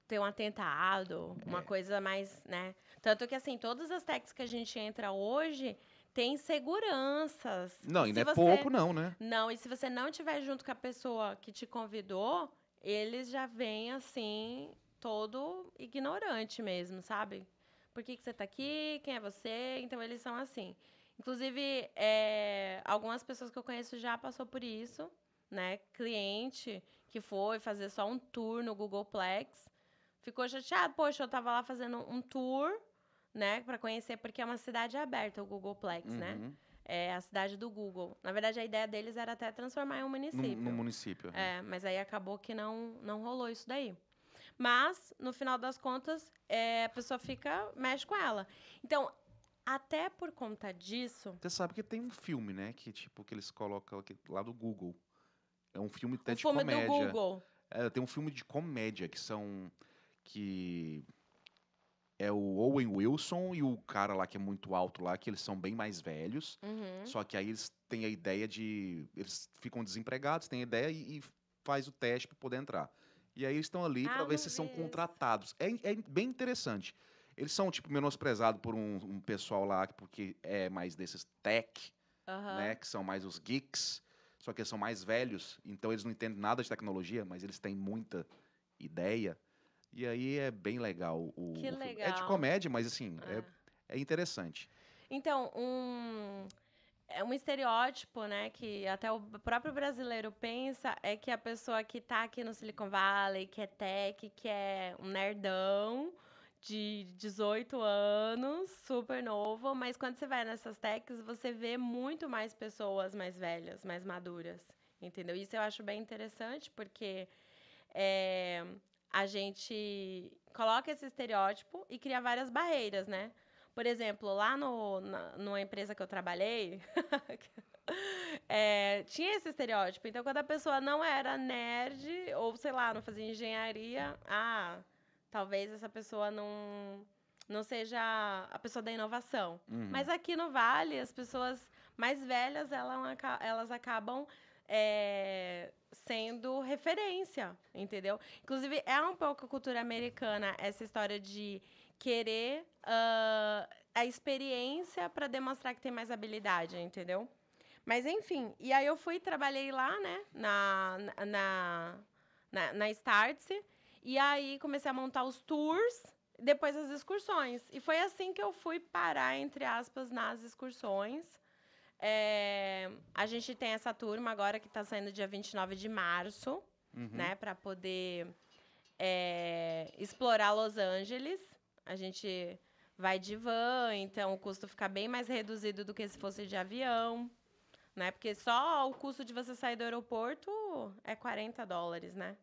ter um atentado, é. uma coisa mais, né? Tanto que, assim, todas as techs que a gente entra hoje tem seguranças. Não, ainda é você... pouco, não, né? Não, e se você não tiver junto com a pessoa que te convidou, eles já vêm assim, todo ignorante mesmo, sabe? Por que, que você está aqui? Quem é você? Então eles são assim. Inclusive, é, algumas pessoas que eu conheço já passou por isso, né? Cliente que foi fazer só um tour no Googleplex. Ficou chateado, poxa, eu estava lá fazendo um tour né, para conhecer, porque é uma cidade aberta, o Googleplex, né? uhum. né? É a cidade do Google. Na verdade, a ideia deles era até transformar em um município. No, no município. Né? É, mas aí acabou que não, não rolou isso daí. Mas, no final das contas, é, a pessoa fica, mexe com ela. Então, até por conta disso. Você sabe que tem um filme, né? Que tipo, que eles colocam aqui, lá do Google. É um filme até o de filme comédia. Do Google. É, tem um filme de comédia que são. que é o Owen Wilson e o cara lá que é muito alto lá, que eles são bem mais velhos. Uhum. Só que aí eles têm a ideia de. Eles ficam desempregados, têm a ideia e, e faz o teste para poder entrar. E aí eles estão ali ah, para ver se são contratados. É, é, bem interessante. Eles são, tipo, menosprezados por um, um pessoal lá, porque é mais desses tech, uhum. né? Que são mais os geeks. Só que eles são mais velhos, então eles não entendem nada de tecnologia, mas eles têm muita ideia. E aí é bem legal o, que o legal. É de comédia, mas assim, ah. é, é interessante. Então, um é um estereótipo, né, que até o próprio brasileiro pensa é que a pessoa que tá aqui no Silicon Valley, que é tech, que é um nerdão de 18 anos, super novo, mas quando você vai nessas techs, você vê muito mais pessoas mais velhas, mais maduras, entendeu? Isso eu acho bem interessante, porque é, a gente coloca esse estereótipo e cria várias barreiras, né? Por exemplo, lá no, na, numa empresa que eu trabalhei, é, tinha esse estereótipo. Então, quando a pessoa não era nerd, ou sei lá, não fazia engenharia, ah, talvez essa pessoa não, não seja a pessoa da inovação. Uhum. Mas aqui no Vale, as pessoas mais velhas elas, elas acabam é, sendo referência, entendeu? Inclusive, é um pouco a cultura americana essa história de querer uh, a experiência para demonstrar que tem mais habilidade, entendeu? Mas enfim, e aí eu fui trabalhei lá, né, na na na, na Startse, e aí comecei a montar os tours, depois as excursões. E foi assim que eu fui parar entre aspas nas excursões. É, a gente tem essa turma agora que está saindo dia 29 de março, uhum. né? Para poder é, explorar Los Angeles. A gente vai de van, então o custo fica bem mais reduzido do que se fosse de avião, né? Porque só o custo de você sair do aeroporto é 40 dólares, né?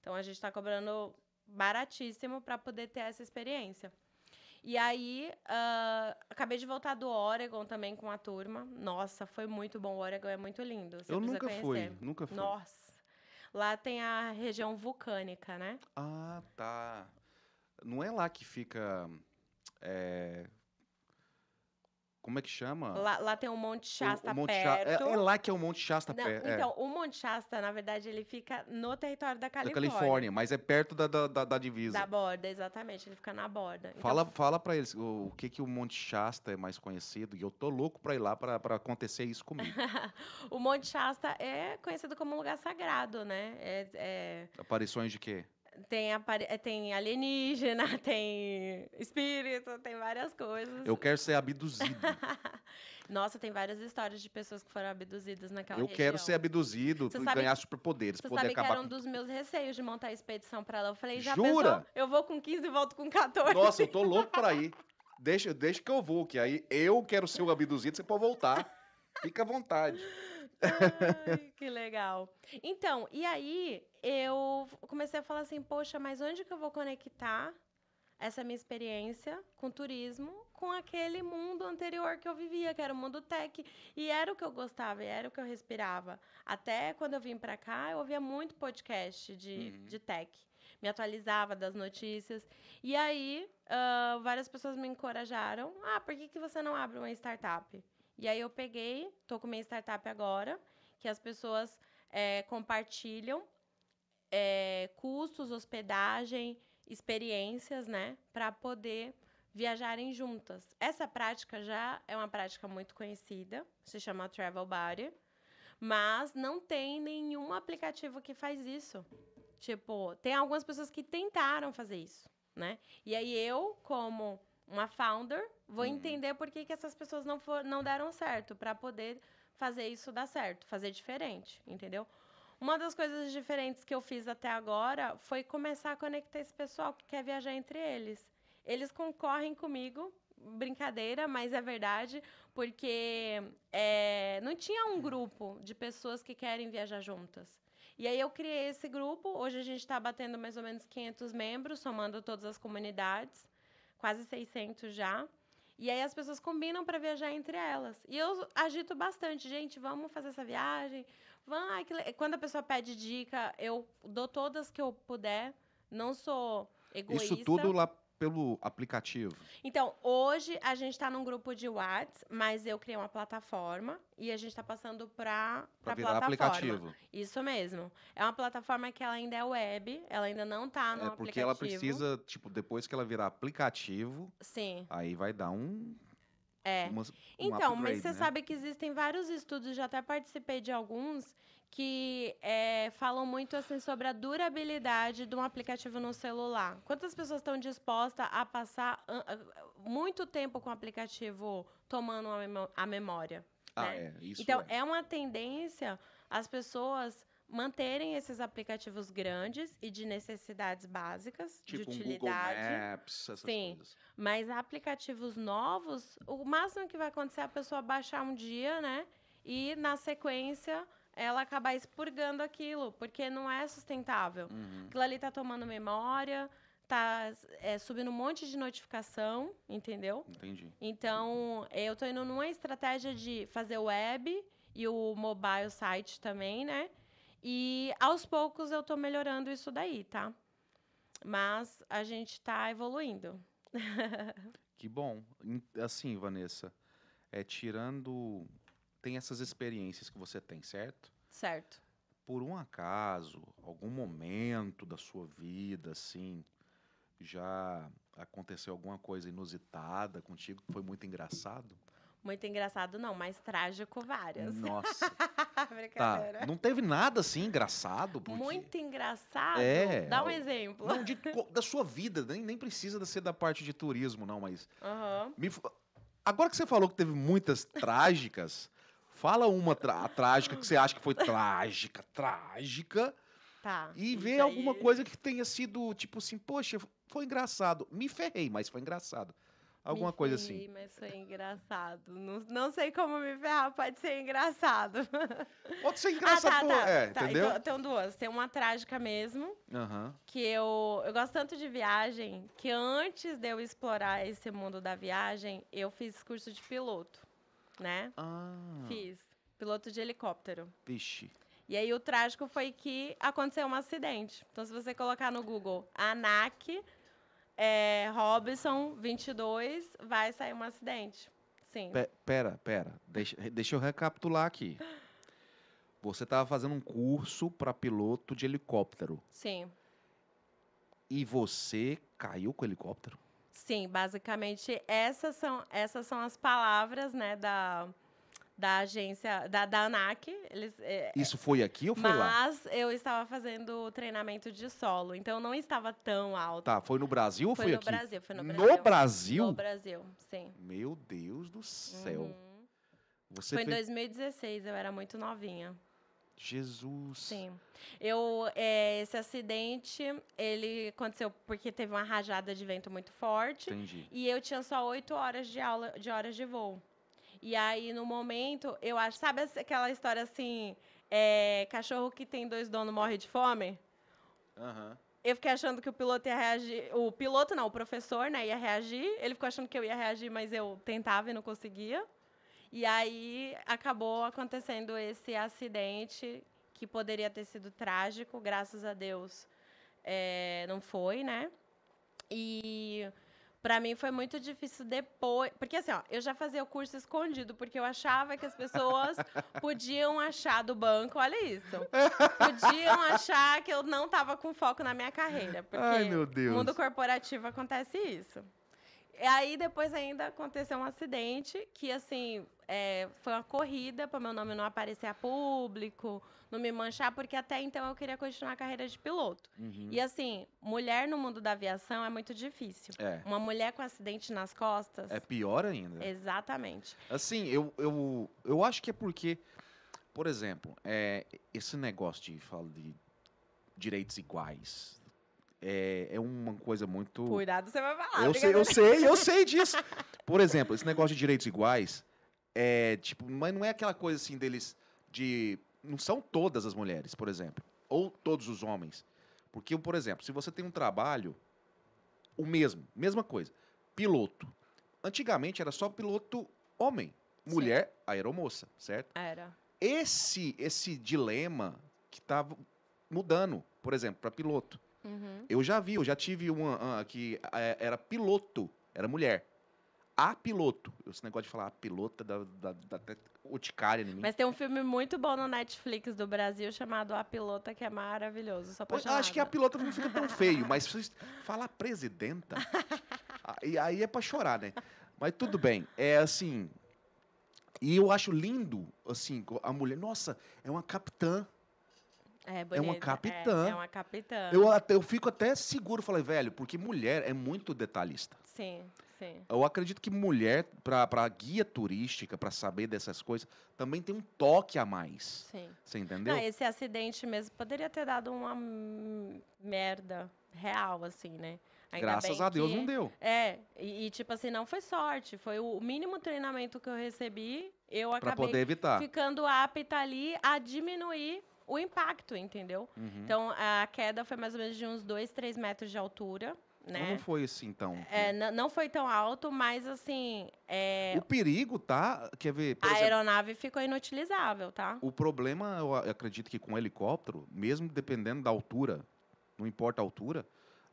Então a gente está cobrando baratíssimo para poder ter essa experiência. E aí, uh, acabei de voltar do Oregon também com a turma. Nossa, foi muito bom. O Oregon é muito lindo. Você Eu nunca conhecer. fui, nunca fui. Nossa. Lá tem a região vulcânica, né? Ah, tá. Não é lá que fica. É, como é que chama? Lá, lá tem um Monte Shasta o, o Monte é, perto. É, é, lá que é, é. Então, o Monte Shasta Não, perto. Então, é. o Monte Shasta, na verdade, ele fica no território da Califórnia. Da Califórnia, mas é perto da, da, da, da divisa. Da borda, exatamente. Ele fica na borda. Então, fala, fala pra eles o, o, que, que o Monte Shasta é mais conhecido. E eu tô louco pra ir lá pra, acontecer isso comigo. o Monte Shasta é conhecido como um lugar sagrado, né? É, é Aparições de quê? Tem, tem alienígena, tem espírito, tem várias coisas. Eu quero ser abduzido. Nossa, tem várias histórias de pessoas que foram abduzidas naquela Eu região. quero ser abduzido e ganhar superpoderes. Você poder sabe acabar que era um dos meus receios de montar a expedição para lá. Eu falei, já Jura? Pensou? Eu vou com 15 e volto com 14. Nossa, eu tô louco pra ir. Deixa, deixa que eu vou, que aí eu quero ser o abduzido, você pode voltar. Fica à vontade. Ai, que legal. Então, e aí eu comecei a falar assim, poxa, mas onde que eu vou conectar essa minha experiência com turismo com aquele mundo anterior que eu vivia, que era o mundo tech, e era o que eu gostava, e era o que eu respirava. Até quando eu vim para cá, eu ouvia muito podcast de, uhum. de tech. Me atualizava das notícias. E aí, uh, várias pessoas me encorajaram. Ah, por que, que você não abre uma startup? E aí eu peguei, tô com minha startup agora, que as pessoas é, compartilham é, custos, hospedagem, experiências, né, para poder viajarem juntas. Essa prática já é uma prática muito conhecida, se chama Travel Buddy, mas não tem nenhum aplicativo que faz isso. Tipo, tem algumas pessoas que tentaram fazer isso, né? E aí eu, como uma founder, vou uhum. entender por que, que essas pessoas não, for, não deram certo, para poder fazer isso dar certo, fazer diferente, entendeu? Uma das coisas diferentes que eu fiz até agora foi começar a conectar esse pessoal que quer viajar entre eles. Eles concorrem comigo, brincadeira, mas é verdade, porque é, não tinha um grupo de pessoas que querem viajar juntas. E aí eu criei esse grupo, hoje a gente está batendo mais ou menos 500 membros, somando todas as comunidades quase 600 já. E aí as pessoas combinam para viajar entre elas. E eu agito bastante, gente, vamos fazer essa viagem. Vai, quando a pessoa pede dica, eu dou todas que eu puder. Não sou egoísta. Isso tudo lá pelo aplicativo? Então, hoje a gente está num grupo de WhatsApp, mas eu criei uma plataforma e a gente está passando para a plataforma. aplicativo. Isso mesmo. É uma plataforma que ela ainda é web, ela ainda não está no aplicativo. é porque aplicativo. ela precisa, tipo, depois que ela virar aplicativo, sim. Aí vai dar um é. Uma, então, upgrade, mas você né? sabe que existem vários estudos, já até participei de alguns, que é, falam muito assim sobre a durabilidade de um aplicativo no celular. Quantas pessoas estão dispostas a passar ah, ah, muito tempo com o aplicativo tomando a memória? Ah, né? é, isso então, é. é uma tendência as pessoas manterem esses aplicativos grandes e de necessidades básicas, tipo de utilidade. Um Google Maps, essas Sim, coisas. Mas aplicativos novos, o máximo que vai acontecer é a pessoa baixar um dia, né? E na sequência ela acabar expurgando aquilo, porque não é sustentável. Uhum. Aquilo ali tá tomando memória, tá é, subindo um monte de notificação, entendeu? Entendi. Então, eu tô indo numa estratégia de fazer web e o mobile site também, né? E aos poucos eu tô melhorando isso daí, tá? Mas a gente tá evoluindo. que bom. Assim, Vanessa, é tirando tem essas experiências que você tem, certo? Certo. Por um acaso, algum momento da sua vida, assim, já aconteceu alguma coisa inusitada contigo que foi muito engraçado? Muito engraçado, não, mas trágico várias. Nossa. Brincadeira. Tá. Não teve nada assim engraçado? Porque... Muito engraçado? É. Dá um exemplo. Não, de, da sua vida, nem, nem precisa ser da parte de turismo, não, mas. Uhum. Me, agora que você falou que teve muitas trágicas, Fala uma trágica que você acha que foi trágica, trágica. Tá. E vê alguma coisa que tenha sido, tipo assim, poxa, foi engraçado. Me ferrei, mas foi engraçado. Alguma me coisa ferrei, assim. Mas foi engraçado. Não, não sei como me ferrar, pode ser engraçado. Pode ser ah, engraçado. Ah, tá, tá, é, tá, entendeu? Então, então, duas. Tem uma trágica mesmo. Uhum. Que eu, eu gosto tanto de viagem que antes de eu explorar esse mundo da viagem, eu fiz curso de piloto né? Ah. Fiz. Piloto de helicóptero. Vixe. E aí o trágico foi que aconteceu um acidente. Então, se você colocar no Google ANAC é, Robson 22, vai sair um acidente. Sim. pera, pera. Deixa, deixa eu recapitular aqui. Você estava fazendo um curso para piloto de helicóptero. Sim. E você caiu com o helicóptero? Sim, basicamente essas são, essas são as palavras né, da, da agência, da, da ANAC. Eles, é, Isso foi aqui ou foi mas lá? Mas eu estava fazendo treinamento de solo, então não estava tão alto. Tá, foi no Brasil ou foi, no aqui? Brasil, foi no Brasil. No Brasil? No Brasil, sim. Meu Deus do céu. Uhum. Você foi fez... em 2016, eu era muito novinha. Jesus. Sim. Eu, é, esse acidente, ele aconteceu porque teve uma rajada de vento muito forte. Entendi. E eu tinha só oito horas de aula, de horas de voo. E aí, no momento, eu acho, sabe aquela história assim, é, cachorro que tem dois donos morre de fome? Aham. Uhum. Eu fiquei achando que o piloto ia reagir. O piloto não, o professor, né, ia reagir. Ele ficou achando que eu ia reagir, mas eu tentava e não conseguia. E aí acabou acontecendo esse acidente que poderia ter sido trágico, graças a Deus é, não foi, né? E para mim foi muito difícil depois, porque assim, ó, eu já fazia o curso escondido, porque eu achava que as pessoas podiam achar do banco, olha isso. Podiam achar que eu não estava com foco na minha carreira, porque Ai, meu Deus. mundo corporativo acontece isso. E aí depois ainda aconteceu um acidente que, assim, é, foi uma corrida para meu nome não aparecer a público, não me manchar, porque até então eu queria continuar a carreira de piloto. Uhum. E assim, mulher no mundo da aviação é muito difícil. É. Uma mulher com acidente nas costas. É pior ainda. Exatamente. Assim, eu, eu, eu acho que é porque, por exemplo, é, esse negócio de, falo de direitos iguais, é, é uma coisa muito. Cuidado, você vai falar. Eu sei, eu sei, eu sei disso. Por exemplo, esse negócio de direitos iguais é tipo, mas não é aquela coisa assim deles de. Não são todas as mulheres, por exemplo, ou todos os homens. Porque, por exemplo, se você tem um trabalho, o mesmo, mesma coisa, piloto. Antigamente era só piloto homem, mulher, Sim. aeromoça, certo? Era. Esse, esse dilema que estava mudando, por exemplo, para piloto. Uhum. Eu já vi, eu já tive uma ah, que eh, era piloto, era mulher. A piloto. Esse negócio de falar a pilota da, da, da, da oticária em mim. Mas tem um filme muito bom no Netflix do Brasil chamado A Pilota, que é maravilhoso. Só Eu acho que a pilota não fica tão feio, mas falar presidenta. aí, aí é pra chorar, né? Mas tudo bem. É assim. E eu acho lindo, assim, a mulher. Nossa, é uma capitã. É, é uma é, capitã. É, é, uma capitã. Eu, até, eu fico até seguro, falei, velho, porque mulher é muito detalhista. Sim, sim. Eu acredito que mulher, para guia turística, para saber dessas coisas, também tem um toque a mais. Sim. Você entendeu? Não, esse acidente mesmo poderia ter dado uma merda real, assim, né? Ainda Graças a Deus que, não deu. É, e, e, tipo assim, não foi sorte. Foi o mínimo treinamento que eu recebi. Eu acabei ficando apta ali a diminuir o impacto, entendeu? Uhum. Então, a queda foi mais ou menos de uns 2, 3 metros de altura. Né? Então, não foi assim tão. É, não foi tão alto, mas assim. É... O perigo, tá? Quer ver? a exemplo, aeronave ficou inutilizável, tá? O problema, eu acredito que com o helicóptero, mesmo dependendo da altura, não importa a altura,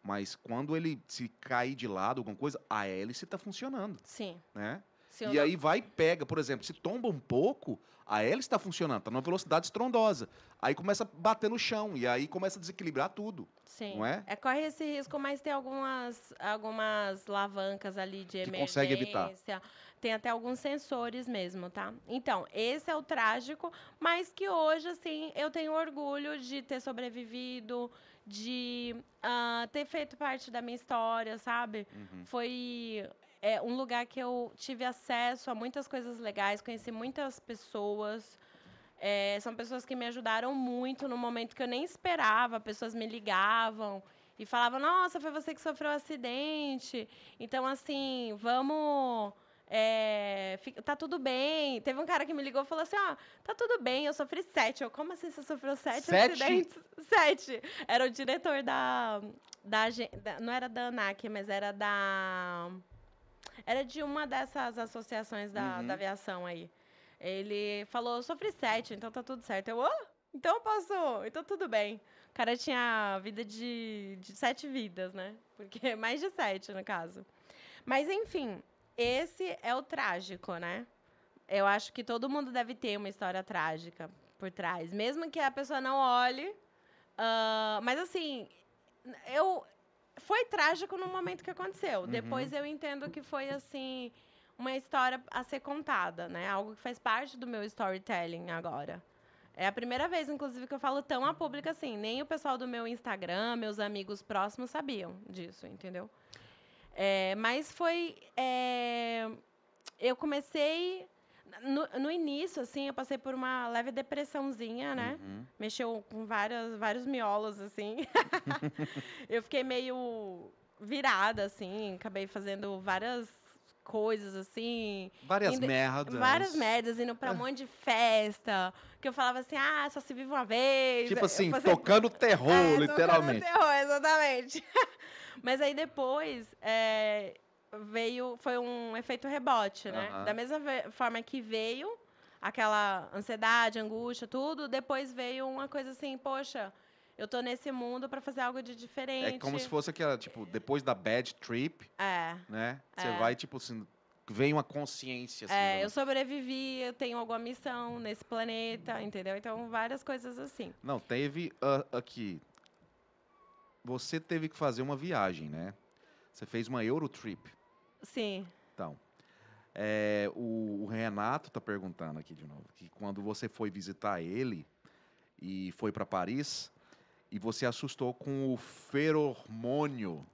mas quando ele se cair de lado, alguma coisa, a hélice está funcionando. Sim. Né? e aí vai vai pega, por exemplo, se tomba um pouco, a hélice está funcionando, está numa velocidade estrondosa. Aí começa a bater no chão e aí começa a desequilibrar tudo. Sim. Não é? é corre esse risco, mas tem algumas, algumas alavancas ali de que emergência. consegue evitar. Tem até alguns sensores mesmo, tá? Então, esse é o trágico, mas que hoje, assim, eu tenho orgulho de ter sobrevivido, de uh, ter feito parte da minha história, sabe? Uhum. Foi é um lugar que eu tive acesso a muitas coisas legais, conheci muitas pessoas. É, são pessoas que me ajudaram muito no momento que eu nem esperava. Pessoas me ligavam e falavam: Nossa, foi você que sofreu um acidente. Então, assim, vamos. É, tá tudo bem. Teve um cara que me ligou e falou assim: ó, ah, tá tudo bem, eu sofri sete. Eu, como assim você sofreu sete, sete? acidentes? Sete. Era o diretor da, da, da. Não era da ANAC, mas era da. Era de uma dessas associações da, uhum. da aviação aí. Ele falou, sofri sete, então tá tudo certo. Eu, oh, então eu posso, então tudo bem. O cara tinha vida de, de sete vidas, né? Porque mais de sete, no caso. Mas, enfim, esse é o trágico, né? Eu acho que todo mundo deve ter uma história trágica por trás. Mesmo que a pessoa não olhe. Uh, mas, assim, eu, foi trágico no momento que aconteceu. Uhum. Depois eu entendo que foi assim uma história a ser contada, né? Algo que faz parte do meu storytelling agora. É a primeira vez, inclusive, que eu falo tão a público assim. Nem o pessoal do meu Instagram, meus amigos próximos sabiam disso, entendeu? É, mas foi. É, eu comecei no, no, início, assim, eu passei por uma leve depressãozinha, né? Uhum. Mexeu com várias, vários miolos, assim. eu fiquei meio virada, assim. Acabei fazendo várias coisas, assim. Várias indo, merdas. Várias merdas, indo pra um monte de festa. Que eu falava assim, ah, só se vive uma vez. Tipo assim, passei... tocando é, terror, é, literalmente. Tocando terror, exatamente. Mas aí depois, é, veio, foi um efeito rebote, né? Uhum. Da mesma forma que veio aquela ansiedade, angústia, tudo, depois veio uma coisa assim, poxa, eu tô nesse mundo para fazer algo de é diferente. É como se fosse aquela, tipo, depois da bad trip, é, né? Você é. vai, tipo, assim, vem uma consciência. Assim, é, né? eu sobrevivi, eu tenho alguma missão nesse planeta, entendeu? Então, várias coisas assim. Não, teve uh, aqui. Você teve que fazer uma viagem, né? Você fez uma Eurotrip. Sim. Então, é, o, o Renato está perguntando aqui de novo que quando você foi visitar ele e foi para Paris e você assustou com o feromônio.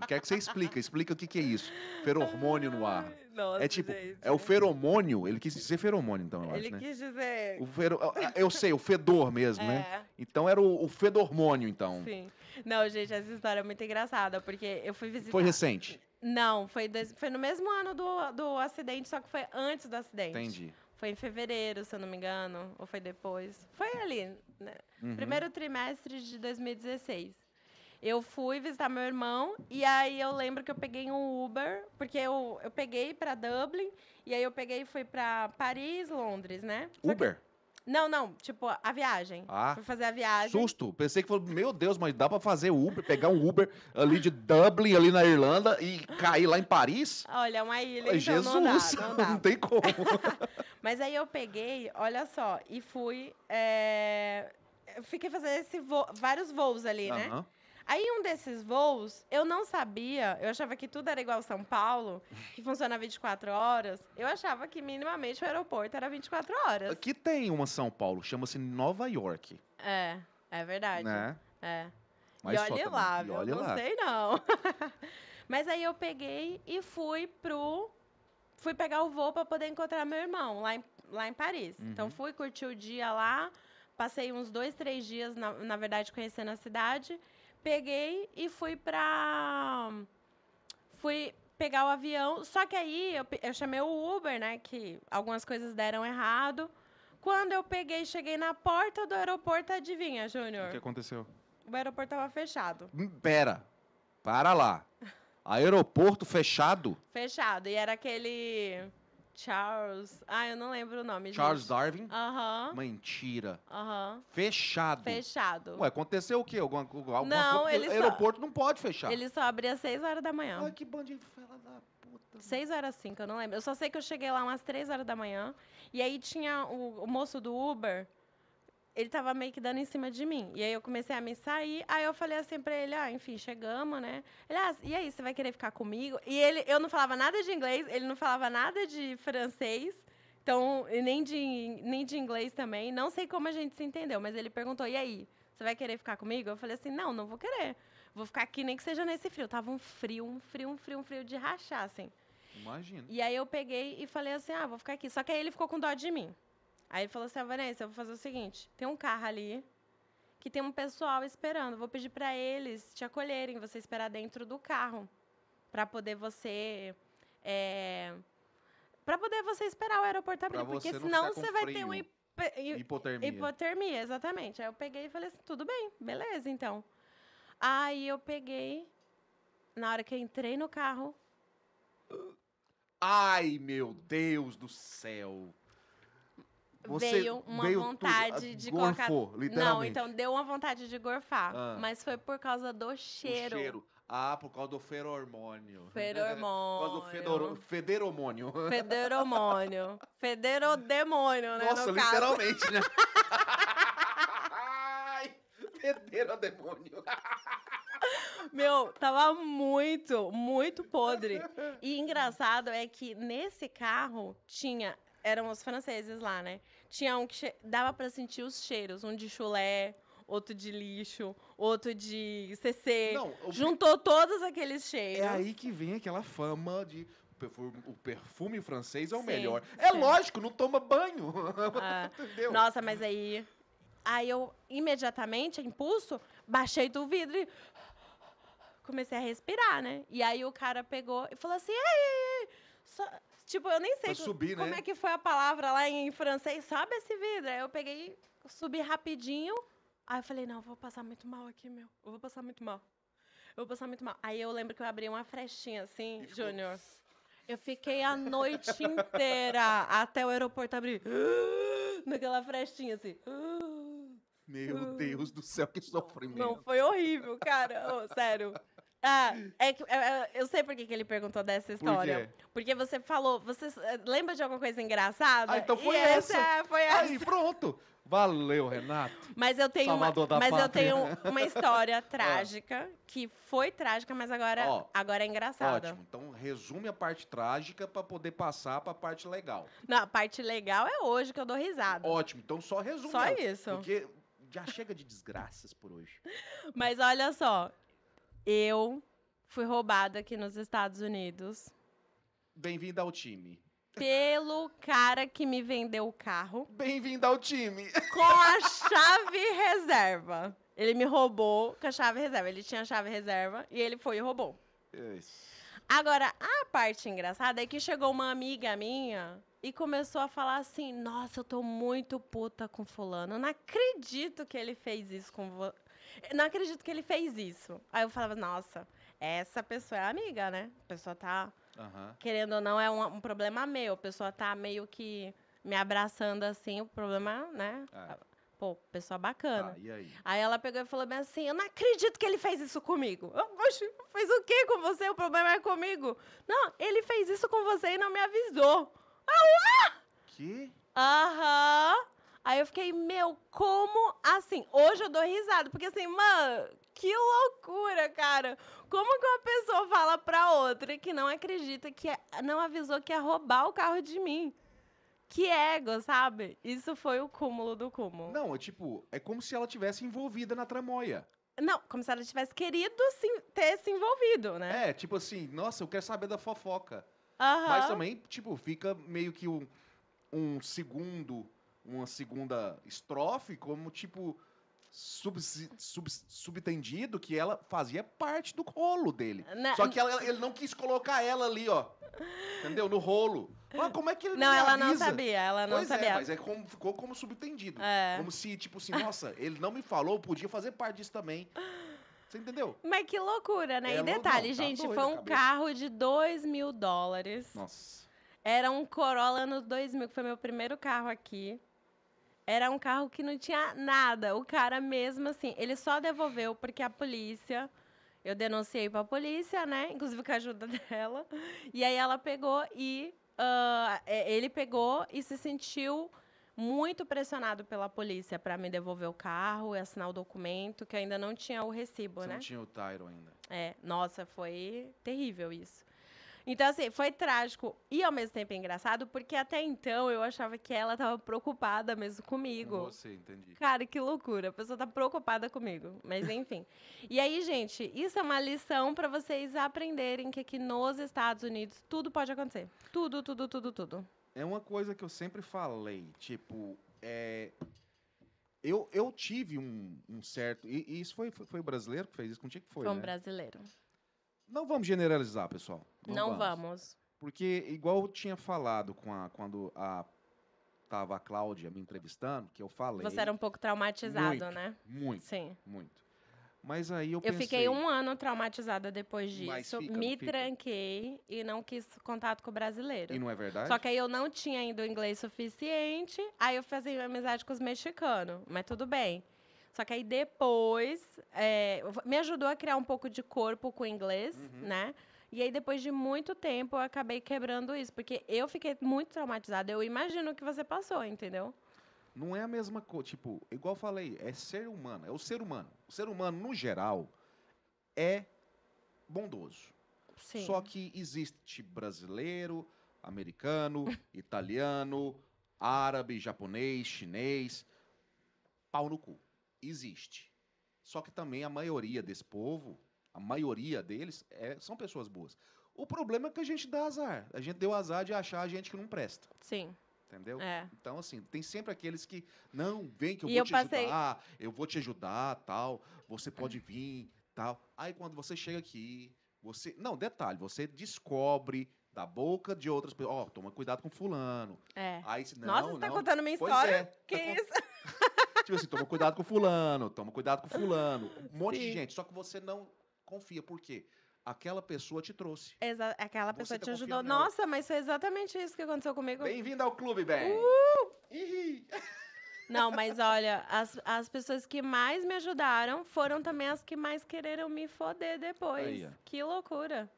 Que, quer é que você explica, explica o que, que é isso. Feromônio no ar. Nossa, é tipo, gente. é o feromônio, ele quis dizer feromônio então, eu ele acho, né? Ele quis dizer... O fero... É, eu sei, o fedor mesmo, né? é. né? Então era o, o fedormônio, então. Sim. Não, gente, essa história é muito engraçada, porque eu fui visitar... Foi recente? Não, foi, dois, foi no mesmo ano do, do acidente, só que foi antes do acidente. Entendi. Foi em fevereiro, se eu não me engano, ou foi depois. Foi ali, né? uhum. primeiro trimestre de 2016. Eu fui visitar meu irmão e aí eu lembro que eu peguei um Uber, porque eu, eu peguei para Dublin e aí eu peguei e fui para Paris, Londres, né? Só Uber? Não, não, tipo, a viagem. Ah. Fui fazer a viagem. Susto. Pensei que falou, meu Deus, mas dá pra fazer Uber, pegar um Uber ali de Dublin, ali na Irlanda e cair lá em Paris? Olha, é uma ilha. Então Jesus, não, dá, não, dá. não tem como. mas aí eu peguei, olha só, e fui. É... Fiquei fazendo esse vo... vários voos ali, uh -huh. né? Aí, um desses voos, eu não sabia, eu achava que tudo era igual São Paulo, que funciona 24 horas. Eu achava que minimamente o aeroporto era 24 horas. Aqui tem uma São Paulo, chama-se Nova York. É, é verdade. Né? É. Mas e olha lá, viu? Olha não lá. sei não. Mas aí eu peguei e fui pro. Fui pegar o voo para poder encontrar meu irmão lá em, lá em Paris. Uhum. Então fui curti o dia lá, passei uns dois, três dias, na, na verdade, conhecendo a cidade peguei e fui pra. Fui pegar o avião. Só que aí eu, eu chamei o Uber, né? Que algumas coisas deram errado. Quando eu peguei, cheguei na porta do aeroporto, adivinha, Júnior? O que aconteceu? O aeroporto tava fechado. Hum, pera, para lá. Aeroporto fechado? Fechado. E era aquele Charles. Ah, eu não lembro o nome. Charles gente. Darwin? Aham. Uhum. Mentira. Aham. Uhum. Fechado. Fechado. Ué, aconteceu o quê? Alguma, alguma não, coisa? Ele o aeroporto só... não pode fechar. Ele só abria às 6 horas da manhã. Ai, que bandido fela da puta. 6 horas 5, eu não lembro. Eu só sei que eu cheguei lá umas 3 horas da manhã. E aí tinha o, o moço do Uber ele tava meio que dando em cima de mim. E aí eu comecei a me sair. Aí eu falei assim pra ele, ah, enfim, chegamos, né? Ele, ah, e aí, você vai querer ficar comigo? E ele, eu não falava nada de inglês, ele não falava nada de francês. Então, nem de, nem de inglês também. Não sei como a gente se entendeu, mas ele perguntou, e aí, você vai querer ficar comigo? Eu falei assim, não, não vou querer. Vou ficar aqui nem que seja nesse frio. Tava um frio, um frio, um frio, um frio de rachar, assim. Imagina. E aí eu peguei e falei assim, ah, vou ficar aqui. Só que aí ele ficou com dó de mim. Aí ele falou assim: ah, Vanessa, eu vou fazer o seguinte: tem um carro ali que tem um pessoal esperando. Vou pedir para eles te acolherem, você esperar dentro do carro para poder você. É, para poder você esperar o aeroporto abrir, porque senão você vai frio. ter um hip hipotermia. Hipotermia, exatamente. Aí eu peguei e falei assim: tudo bem, beleza, então. Aí eu peguei, na hora que eu entrei no carro. Ai, meu Deus do céu! Você veio uma veio vontade tudo, ah, de gorfou, colocar. Literalmente. Não, então deu uma vontade de gorfar. Ah. Mas foi por causa do cheiro. O cheiro. Ah, por causa do feromônio. Feromônio. por causa do federomônio. Federomônio. Federodemônio, né? Nossa, no literalmente, caso. né? Federodemônio. Meu, tava muito, muito podre. E engraçado é que nesse carro tinha eram os franceses lá, né? Tinha um que dava para sentir os cheiros, um de chulé, outro de lixo, outro de CC. Não, o... Juntou todos aqueles cheiros. É aí que vem aquela fama de perfume, o perfume francês é o sim, melhor. É sim. É lógico, não toma banho. Ah, nossa, mas aí. Aí eu imediatamente, impulso, baixei do vidro e comecei a respirar, né? E aí o cara pegou e falou assim: ei, ei, ei Tipo, eu nem sei subir, como né? é que foi a palavra lá em francês. Sabe esse vidro? Aí eu peguei, subi rapidinho. Aí eu falei, não, eu vou passar muito mal aqui, meu. Eu vou passar muito mal. Eu vou passar muito mal. Aí eu lembro que eu abri uma frestinha assim, ficou... Júnior. Eu fiquei a noite inteira até o aeroporto abrir. Naquela frestinha assim. Meu Deus do céu, que sofrimento. Não, foi horrível, cara. Oh, sério. Ah, hum. é que é, é, eu sei por que, ele perguntou dessa história. Por Porque você falou, você eh, lembra de alguma coisa engraçada? Ah, então foi e essa. essa. Foi essa. Aí, pronto. Valeu, Renato. Mas eu tenho uma, mas eu tenho uma história ah. trágica que foi trágica, mas agora Ó, agora é engraçada. Ótimo. Então resume a parte trágica para poder passar para a parte legal. Não, a parte legal é hoje que eu dou risada. Ótimo. Então só resume. Só isso. Porque já chega de desgraças por hoje. Mas olha só, eu fui roubada aqui nos Estados Unidos. Bem-vinda ao time. Pelo cara que me vendeu o carro. Bem-vinda ao time. Com a chave reserva. Ele me roubou com a chave reserva. Ele tinha a chave reserva e ele foi e roubou. Isso. Agora, a parte engraçada é que chegou uma amiga minha e começou a falar assim: Nossa, eu tô muito puta com Fulano. Eu não acredito que ele fez isso com, não acredito que ele fez isso. Aí eu falava, nossa, essa pessoa é amiga, né? A pessoa tá. Uhum. Querendo ou não, é um, um, problema meu. A pessoa tá meio que me abraçando assim, o problema, né? É. Pô, pessoa bacana. Tá, e aí? aí ela pegou e falou bem assim: Eu não acredito que ele fez isso comigo. Eu, Poxa, fez o que com você? O problema é comigo. Não, ele fez isso com você e não me avisou. Ah, Que? Aham. Uhum. Aí eu fiquei, meu, como assim? Hoje eu dou risada, porque assim, mano, que loucura, cara. Como que uma pessoa fala pra outra que não acredita, que é, não avisou que ia roubar o carro de mim? Que ego, sabe? Isso foi o cúmulo do cúmulo. Não, é tipo, é como se ela tivesse envolvida na tramóia. Não, como se ela tivesse querido sim ter se envolvido, né? É, tipo assim, nossa, eu quero saber da fofoca. Uhum. Mas também, tipo, fica meio que um, um segundo uma segunda estrofe como tipo sub, sub, subtendido que ela fazia parte do rolo dele. Na... Só que ela, ele não quis colocar ela ali, ó. Entendeu? No rolo. Mas ah, como é que ele não, não ela não sabia, ela não pois é, sabia. É, mas é como, ficou como subtendido. É. Como se, tipo assim, nossa, ele não me falou, podia fazer parte disso também. Você entendeu? Mas que loucura, né? É, e detalhe, não, tá gente, foi um carro de 2 mil dólares. Nossa. Era um Corolla no 2000, que foi meu primeiro carro aqui. Era um carro que não tinha nada. O cara mesmo assim, ele só devolveu porque a polícia eu denunciei para a polícia, né? Inclusive com a ajuda dela. E aí ela pegou e uh, ele pegou e se sentiu muito pressionado pela polícia para me devolver o carro e assinar o documento, que ainda não tinha o recibo, Você né? Não tinha o Tyro ainda. É, nossa, foi terrível isso. Então, assim, foi trágico e ao mesmo tempo engraçado, porque até então eu achava que ela tava preocupada mesmo comigo. Com você, entendi. Cara, que loucura. A pessoa tá preocupada comigo. Mas enfim. e aí, gente, isso é uma lição para vocês aprenderem que aqui nos Estados Unidos tudo pode acontecer. Tudo, tudo, tudo, tudo. É uma coisa que eu sempre falei, tipo, é, eu, eu tive um, um certo. E, e, isso foi, foi, foi brasileiro que fez isso contigo? Foi, foi um né? brasileiro. Não vamos generalizar, pessoal. Não, não vamos. vamos. Porque, igual eu tinha falado com a, quando a estava a Cláudia me entrevistando, que eu falei. Você era um pouco traumatizado, muito, né? Muito. Sim. Muito. Mas aí eu, eu pensei. Eu fiquei um ano traumatizada depois disso. Fica, me tranquei e não quis contato com o brasileiro. E não é verdade? Só que aí eu não tinha ainda o inglês suficiente. Aí eu fazia amizade com os mexicanos. Mas tudo bem. Só que aí depois é, me ajudou a criar um pouco de corpo com o inglês, uhum. né? E aí, depois de muito tempo, eu acabei quebrando isso, porque eu fiquei muito traumatizada. Eu imagino o que você passou, entendeu? Não é a mesma coisa. Tipo, igual eu falei, é ser humano, é o ser humano. O ser humano, no geral, é bondoso. Sim. Só que existe brasileiro, americano, italiano, árabe, japonês, chinês. Pau no cu existe. Só que também a maioria desse povo, a maioria deles, é, são pessoas boas. O problema é que a gente dá azar. A gente deu azar de achar a gente que não presta. Sim. Entendeu? É. Então, assim, tem sempre aqueles que, não, vem que eu e vou eu te passei... ajudar, eu vou te ajudar, tal, você pode vir, tal. Aí quando você chega aqui, você. Não, detalhe, você descobre da boca de outras pessoas. Ó, oh, toma cuidado com fulano. É. Aí, não, Nossa, você tá não. tá contando minha pois história? É, que tá isso? Tipo assim, toma cuidado com fulano, toma cuidado com fulano. Um monte Sim. de gente. Só que você não confia. Por quê? Aquela pessoa te trouxe. Exa aquela você pessoa tá te ajudou. Nossa, mas foi exatamente isso que aconteceu comigo. Bem-vindo ao clube, Ben! Uh! Não, mas olha, as, as pessoas que mais me ajudaram foram também as que mais quereram me foder depois. que loucura.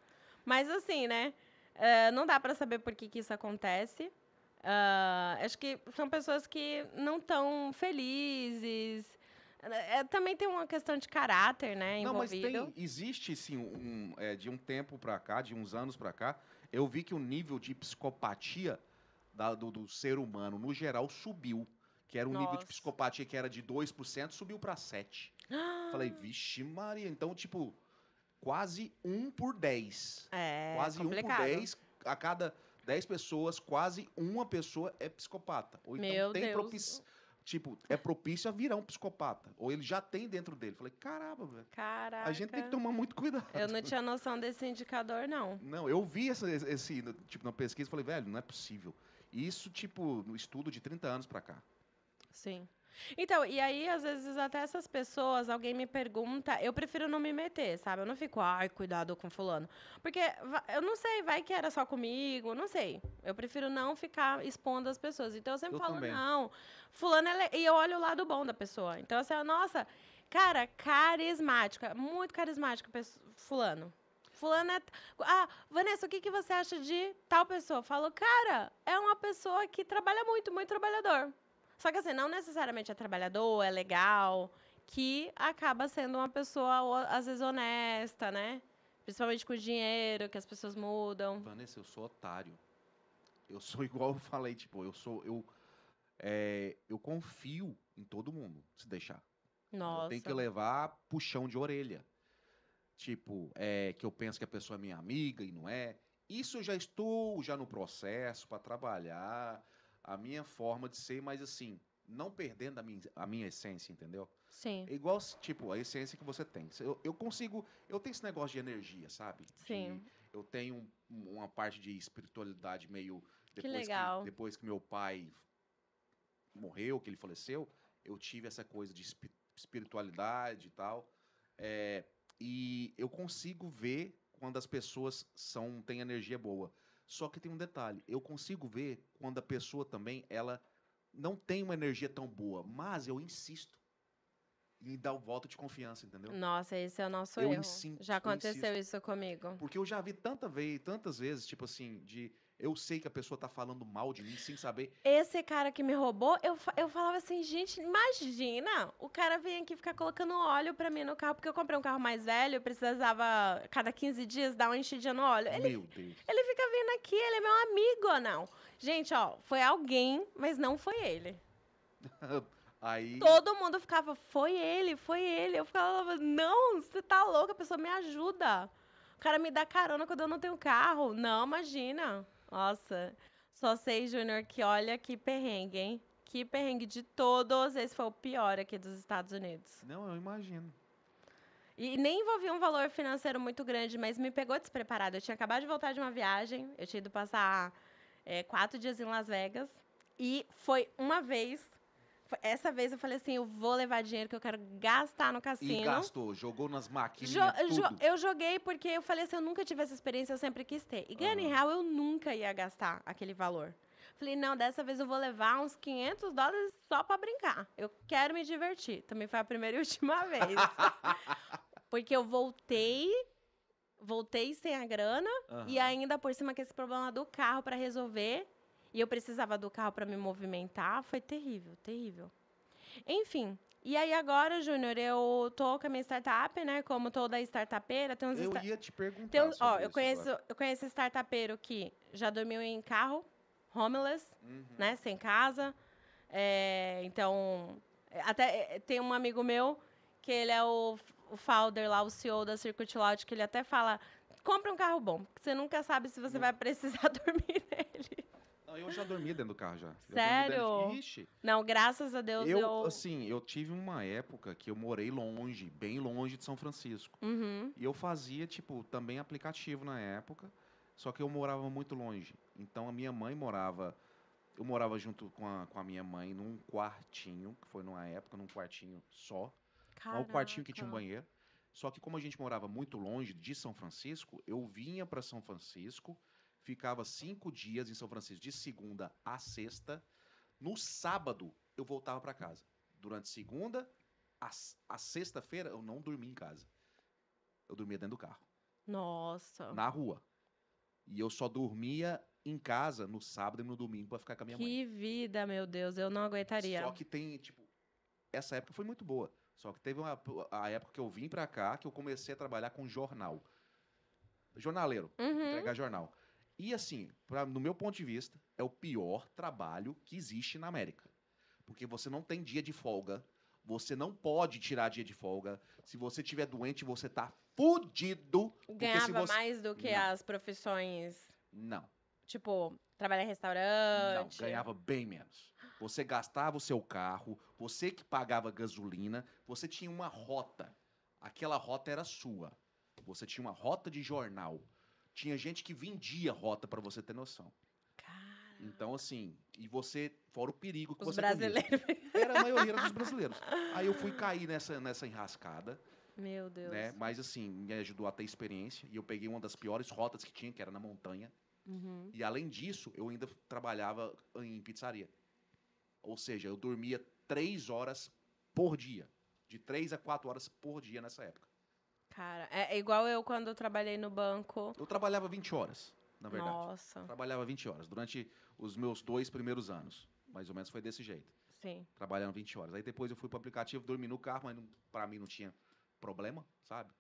Mas assim, né? Uh, não dá para saber por que, que isso acontece. Uh, acho que são pessoas que não estão felizes. É, também tem uma questão de caráter, né? Envolvido. Não, mas tem, existe sim um, é, de um tempo para cá, de uns anos para cá, eu vi que o nível de psicopatia da, do, do, ser humano no geral subiu. Que era um Nossa. nível de psicopatia que era de 2%, subiu para 7%. Falei, vixe, Maria. Então, tipo, quase um por 10. É, quase complicado. um por 10 a cada 10 pessoas, quase uma pessoa é psicopata. Ou então Meu tem Tipo, é propício a virar um psicopata. Ou ele já tem dentro dele. Falei, caramba, velho. Caraca. A gente tem que tomar muito cuidado. Eu não tinha noção desse indicador, não. Não, eu vi esse, esse tipo, na pesquisa falei, velho, não é possível. Isso, tipo, no estudo de 30 anos pra cá. Sim. Então, e aí, às vezes, até essas pessoas, alguém me pergunta, eu prefiro não me meter, sabe? Eu não fico, ai, cuidado com fulano. Porque eu não sei, vai que era só comigo, não sei. Eu prefiro não ficar expondo as pessoas. Então, eu sempre eu falo, também. não, fulano é. Le... E eu olho o lado bom da pessoa. Então, assim, nossa, cara, carismática, muito carismática, fulano. fulano É ah, Vanessa, o que, que você acha de tal pessoa? Falou, cara, é uma pessoa que trabalha muito, muito trabalhador. Só que assim, não necessariamente é trabalhador, é legal, que acaba sendo uma pessoa, às vezes, honesta, né? Principalmente com o dinheiro, que as pessoas mudam. Vanessa, eu sou otário. Eu sou igual eu falei, tipo, eu sou. Eu, é, eu confio em todo mundo, se deixar. Nossa. Tem que levar puxão de orelha. Tipo, é, que eu penso que a pessoa é minha amiga e não é. Isso eu já estou já no processo para trabalhar a minha forma de ser, mas assim, não perdendo a minha, a minha essência, entendeu? Sim. É igual, tipo, a essência que você tem. Eu, eu consigo. Eu tenho esse negócio de energia, sabe? Sim. De, eu tenho um, uma parte de espiritualidade meio. Depois que legal. Que, depois que meu pai morreu, que ele faleceu, eu tive essa coisa de espiritualidade e tal. É, e eu consigo ver quando as pessoas são têm energia boa. Só que tem um detalhe, eu consigo ver quando a pessoa também ela não tem uma energia tão boa, mas eu insisto em dar o voto de confiança, entendeu? Nossa, esse é o nosso eu erro. Insisto, já aconteceu isso comigo. Porque eu já vi tanta vez, tantas vezes, tipo assim, de eu sei que a pessoa tá falando mal de mim sem saber. Esse cara que me roubou, eu, eu falava assim, gente, imagina! O cara vem aqui ficar colocando óleo pra mim no carro, porque eu comprei um carro mais velho, eu precisava, cada 15 dias, dar uma enchidinha no óleo. Ele, meu Deus. Ele fica vindo aqui, ele é meu amigo ou não? Gente, ó, foi alguém, mas não foi ele. Aí... Todo mundo ficava, foi ele, foi ele. Eu ficava, não, você tá louca, a pessoa me ajuda. O cara me dá carona quando eu não tenho carro. Não, imagina. Nossa, só sei, Júnior, que olha que perrengue, hein? Que perrengue de todos, esse foi o pior aqui dos Estados Unidos. Não, eu imagino. E nem envolvia um valor financeiro muito grande, mas me pegou despreparado. Eu tinha acabado de voltar de uma viagem, eu tinha ido passar é, quatro dias em Las Vegas. E foi uma vez essa vez eu falei assim, eu vou levar dinheiro que eu quero gastar no cassino. E gastou, jogou nas máquinas jo jo eu joguei porque eu falei assim, eu nunca tive essa experiência, eu sempre quis ter. E ganhar uhum. real, eu nunca ia gastar aquele valor. Falei, não, dessa vez eu vou levar uns 500 dólares só para brincar. Eu quero me divertir. Também foi a primeira e última vez. Porque eu voltei, voltei sem a grana uhum. e ainda por cima com esse problema do carro para resolver e eu precisava do carro para me movimentar, foi terrível, terrível. Enfim, e aí agora, Júnior, eu tô com a minha startup, né? Como toda startupeira, tem uns Eu ia te perguntar. Tem ó, eu conheço, agora. eu conheço startupeiro que já dormiu em carro, homeless, uhum. né, sem casa. É, então, até é, tem um amigo meu que ele é o, o founder lá, o CEO da Circuit Loud, que ele até fala: compra um carro bom, porque você nunca sabe se você vai precisar dormir nele. Eu já dormi dentro do carro já. Sério? Já dentro... Ixi. Não, graças a Deus eu, eu, Assim, eu tive uma época que eu morei longe, bem longe de São Francisco. Uhum. E eu fazia, tipo, também aplicativo na época, só que eu morava muito longe. Então a minha mãe morava... Eu morava junto com a, com a minha mãe num quartinho, que foi numa época, num quartinho só. Caraca. Um quartinho que tinha um banheiro. Só que como a gente morava muito longe de São Francisco, eu vinha para São Francisco ficava cinco dias em São Francisco, de segunda a sexta. No sábado, eu voltava para casa. Durante segunda a, a sexta-feira, eu não dormi em casa. Eu dormia dentro do carro. Nossa. Na rua. E eu só dormia em casa no sábado e no domingo para ficar com a minha que mãe. Que vida, meu Deus, eu não aguentaria. Só que tem, tipo, essa época foi muito boa. Só que teve uma a época que eu vim para cá que eu comecei a trabalhar com jornal. Jornaleiro, uhum. entregar jornal. E assim, pra, no meu ponto de vista, é o pior trabalho que existe na América. Porque você não tem dia de folga, você não pode tirar dia de folga. Se você tiver doente, você tá fudido. Ganhava você... mais do que não. as profissões. Não. Tipo, trabalhar em restaurante. Não, ganhava bem menos. Você gastava o seu carro, você que pagava gasolina, você tinha uma rota. Aquela rota era sua. Você tinha uma rota de jornal. Tinha gente que vendia rota, para você ter noção. Então, assim, e você, fora o perigo que Os você brasileiros. Era a maioria dos brasileiros. Aí eu fui cair nessa, nessa enrascada. Meu Deus. Né? Mas, assim, me ajudou a ter experiência. E eu peguei uma das piores rotas que tinha, que era na montanha. Uhum. E, além disso, eu ainda trabalhava em pizzaria. Ou seja, eu dormia três horas por dia. De três a quatro horas por dia nessa época. Cara, é, é igual eu quando eu trabalhei no banco. Eu trabalhava 20 horas, na verdade. Nossa. Trabalhava 20 horas durante os meus dois primeiros anos. Mais ou menos foi desse jeito. Sim. Trabalhando 20 horas. Aí depois eu fui pro aplicativo, dormi no carro, mas para mim não tinha problema, sabe?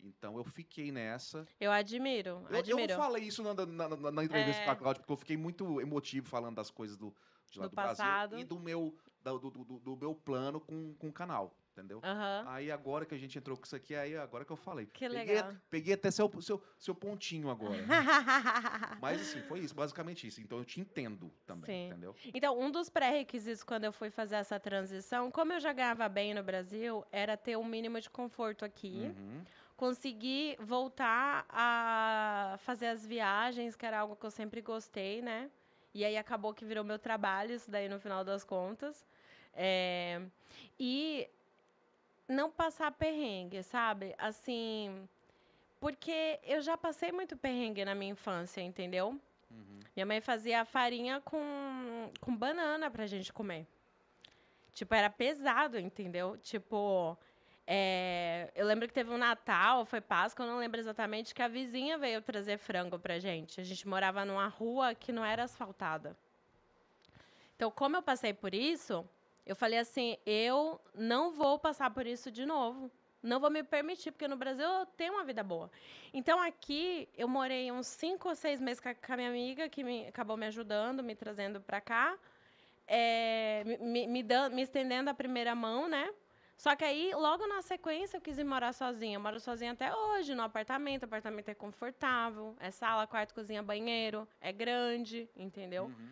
Então eu fiquei nessa. Eu admiro, eu, admiro. Eu falei isso na, na, na, na entrevista é... com a Cláudia, porque eu fiquei muito emotivo falando das coisas do, de lá do, do Brasil passado. e do meu, do, do, do, do meu plano com, com o canal entendeu? Uhum. Aí agora que a gente entrou com isso aqui, aí agora que eu falei. Que peguei, legal. Peguei até seu, seu, seu pontinho agora. Mas assim, foi isso, basicamente isso. Então eu te entendo também, Sim. entendeu? Então, um dos pré-requisitos quando eu fui fazer essa transição, como eu já ganhava bem no Brasil, era ter um mínimo de conforto aqui. Uhum consegui voltar a fazer as viagens, que era algo que eu sempre gostei, né? E aí acabou que virou meu trabalho, isso daí no final das contas. É... E não passar perrengue, sabe? Assim, porque eu já passei muito perrengue na minha infância, entendeu? Uhum. Minha mãe fazia farinha com, com banana pra gente comer. Tipo, era pesado, entendeu? Tipo, é, eu lembro que teve um Natal, foi Páscoa, eu não lembro exatamente, que a vizinha veio trazer frango pra gente. A gente morava numa rua que não era asfaltada. Então, como eu passei por isso, eu falei assim: eu não vou passar por isso de novo. Não vou me permitir, porque no Brasil eu tenho uma vida boa. Então aqui eu morei uns cinco ou seis meses com a minha amiga, que me, acabou me ajudando, me trazendo para cá, é, me, me, me estendendo a primeira mão, né? Só que aí, logo na sequência, eu quis ir morar sozinha. Eu moro sozinha até hoje, no apartamento. O apartamento é confortável, é sala, quarto, cozinha, banheiro, é grande, entendeu? Uhum.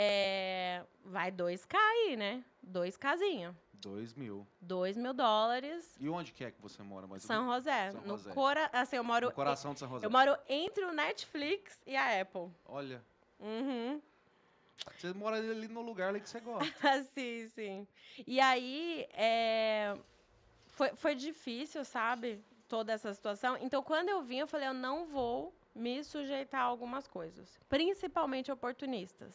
É, vai 2K aí, né? 2Kzinho. 2 mil. 2 mil dólares. E onde que é que você mora? Mais São José. São no José. Cora... Assim, eu moro... No coração de São José. Eu moro entre o Netflix e a Apple. Olha. Uhum. Você mora ali no lugar ali que você gosta. sim, sim. E aí, é... foi, foi difícil, sabe? Toda essa situação. Então, quando eu vim, eu falei, eu não vou me sujeitar a algumas coisas. Principalmente oportunistas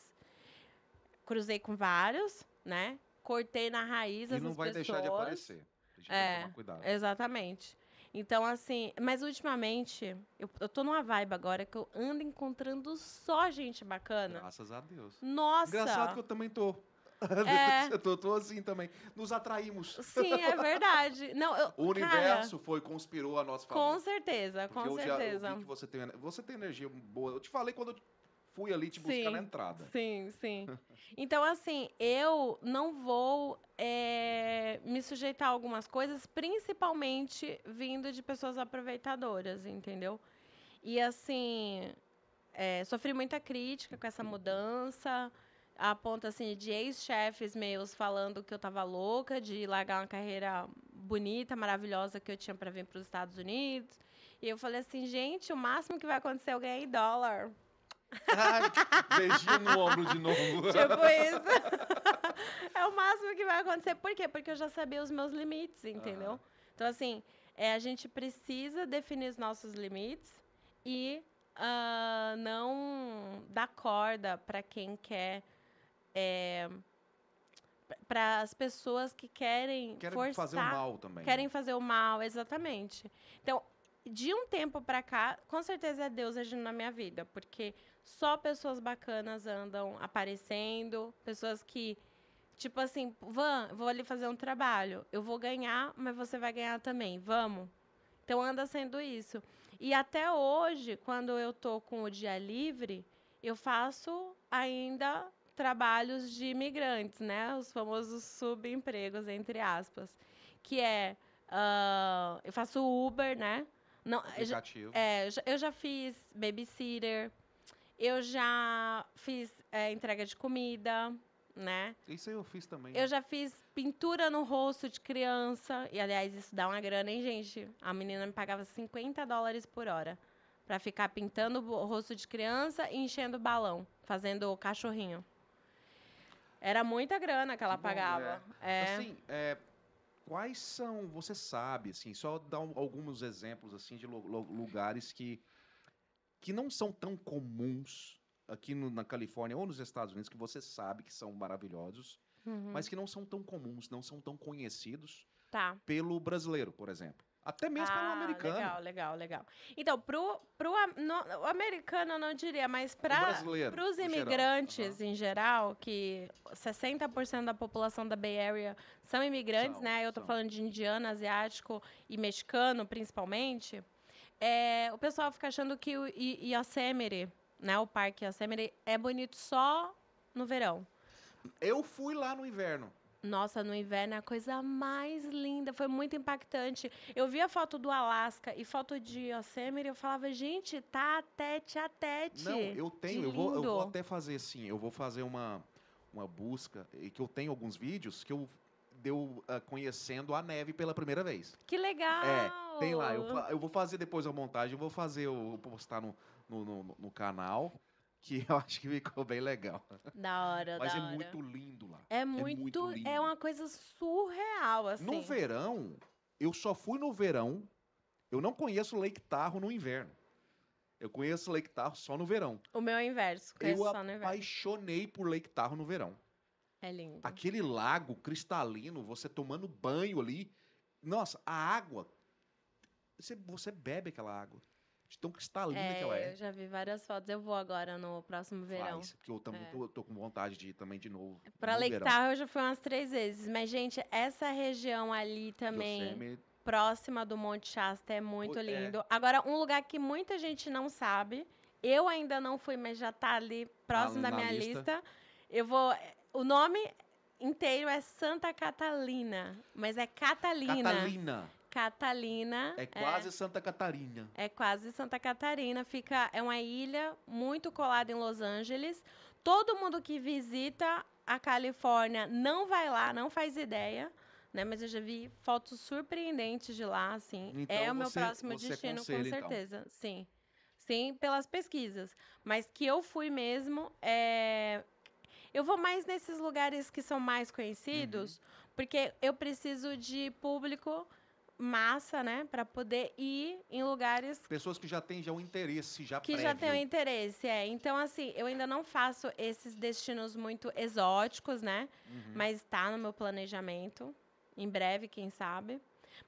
cruzei com vários, né? Cortei na raiz e essas pessoas. E não vai pessoas. deixar de aparecer. Deixa é, cuidado. exatamente. Então, assim, mas ultimamente, eu, eu tô numa vibe agora que eu ando encontrando só gente bacana. Graças a Deus. Nossa! Engraçado que eu também tô. É. eu tô, tô assim também. Nos atraímos. Sim, é verdade. Não, eu, o universo cara, foi, conspirou a nossa favor. Com certeza, com certeza. já, eu que você tem, você tem energia boa. Eu te falei quando eu fui ali te buscar sim, na entrada. Sim, sim. então, assim, eu não vou é, me sujeitar a algumas coisas, principalmente vindo de pessoas aproveitadoras, entendeu? E, assim, é, sofri muita crítica com essa mudança a ponto assim de ex-chefes meus falando que eu tava louca de largar uma carreira bonita, maravilhosa que eu tinha para vir para os Estados Unidos. E eu falei assim, gente, o máximo que vai acontecer é eu ganhar em dólar. Ai, beijinho no ombro de novo. Tipo isso. É o máximo que vai acontecer. Por quê? Porque eu já sabia os meus limites, ah. entendeu? Então, assim, é, a gente precisa definir os nossos limites e uh, não dar corda para quem quer. É, para as pessoas que querem, querem forçar, fazer o mal também. Querem né? fazer o mal, exatamente. Então, de um tempo para cá, com certeza é Deus agindo na minha vida, porque só pessoas bacanas andam aparecendo, pessoas que tipo assim, Van, vou ali fazer um trabalho, eu vou ganhar, mas você vai ganhar também, vamos. Então anda sendo isso. E até hoje, quando eu tô com o dia livre, eu faço ainda trabalhos de imigrantes, né? Os famosos subempregos, entre aspas. Que é. Uh, eu faço Uber, né? Não, eu já, é, eu já fiz babysitter, eu já fiz é, entrega de comida, né? Isso eu fiz também. Né? Eu já fiz pintura no rosto de criança. E, aliás, isso dá uma grana, hein, gente? A menina me pagava 50 dólares por hora para ficar pintando o rosto de criança e enchendo balão, fazendo o cachorrinho. Era muita grana que ela Bom, pagava. É. É. Assim, é, quais são, você sabe, assim, só dar um, alguns exemplos assim de lugares que que não são tão comuns aqui no, na Califórnia ou nos Estados Unidos, que você sabe que são maravilhosos, uhum. mas que não são tão comuns, não são tão conhecidos tá. pelo brasileiro, por exemplo. Até mesmo ah, pelo americano. Legal, legal, legal. Então, pro, pro no, o americano, eu não diria, mas para os imigrantes geral. Uhum. em geral, que 60% da população da Bay Area são imigrantes, são, né? Eu estou falando de indiano, asiático e mexicano, principalmente é, o pessoal fica achando que o Yosemite, né, o parque Yosemite, é bonito só no verão. Eu fui lá no inverno. Nossa, no inverno é a coisa mais linda, foi muito impactante. Eu vi a foto do Alasca e foto de Yosemite, eu falava, gente, tá tete a tete. Não, eu tenho, eu vou, eu vou até fazer assim, eu vou fazer uma, uma busca, e que eu tenho alguns vídeos que eu deu uh, conhecendo a neve pela primeira vez. Que legal! É, tem lá. Eu, eu vou fazer depois a montagem, eu vou fazer, eu postar no, no, no, no canal que eu acho que ficou bem legal. Da hora, Mas da é hora. muito lindo lá. É muito, é muito lindo. é uma coisa surreal assim. No verão, eu só fui no verão. Eu não conheço Lake Tahoe no inverno. Eu conheço Lake Tahoe só no verão. O meu é inverso, conheço eu só no inverno. apaixonei por Lake Tahoe no verão. É lindo. Aquele lago cristalino, você tomando banho ali. Nossa, a água. Você, você bebe aquela água. De tão cristalina é, que ela é, é. Eu já vi várias fotos. Eu vou agora no próximo verão. Faz, eu também é. tô, tô, com vontade de ir também de novo. É, pra no Leitar eu já fui umas três vezes. Mas, gente, essa região ali também. Yosemite. Próxima do Monte Shasta é muito é. lindo. Agora, um lugar que muita gente não sabe, eu ainda não fui, mas já tá ali próximo da minha lista. lista. Eu vou o nome inteiro é Santa Catalina, mas é Catalina. Catalina. Catalina. É, é quase é, Santa Catarina. É quase Santa Catarina. Fica, é uma ilha muito colada em Los Angeles. Todo mundo que visita a Califórnia não vai lá, não faz ideia. Né, mas eu já vi fotos surpreendentes de lá, assim. Então, é o meu você, próximo você destino, com então. certeza. Então. Sim. Sim, pelas pesquisas. Mas que eu fui mesmo, é, eu vou mais nesses lugares que são mais conhecidos, uhum. porque eu preciso de público massa, né, para poder ir em lugares pessoas que já têm já um interesse já que prévio. já têm um interesse, é. Então assim, eu ainda não faço esses destinos muito exóticos, né? Uhum. Mas está no meu planejamento. Em breve, quem sabe.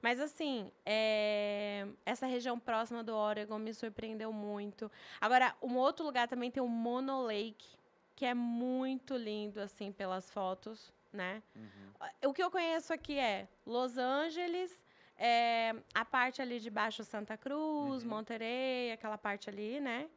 Mas assim, é... essa região próxima do Oregon me surpreendeu muito. Agora, um outro lugar também tem o Mono Lake, que é muito lindo, assim, pelas fotos, né? Uhum. O que eu conheço aqui é Los Angeles, é, a parte ali de baixo Santa Cruz, uhum. Monterey, aquela parte ali, né?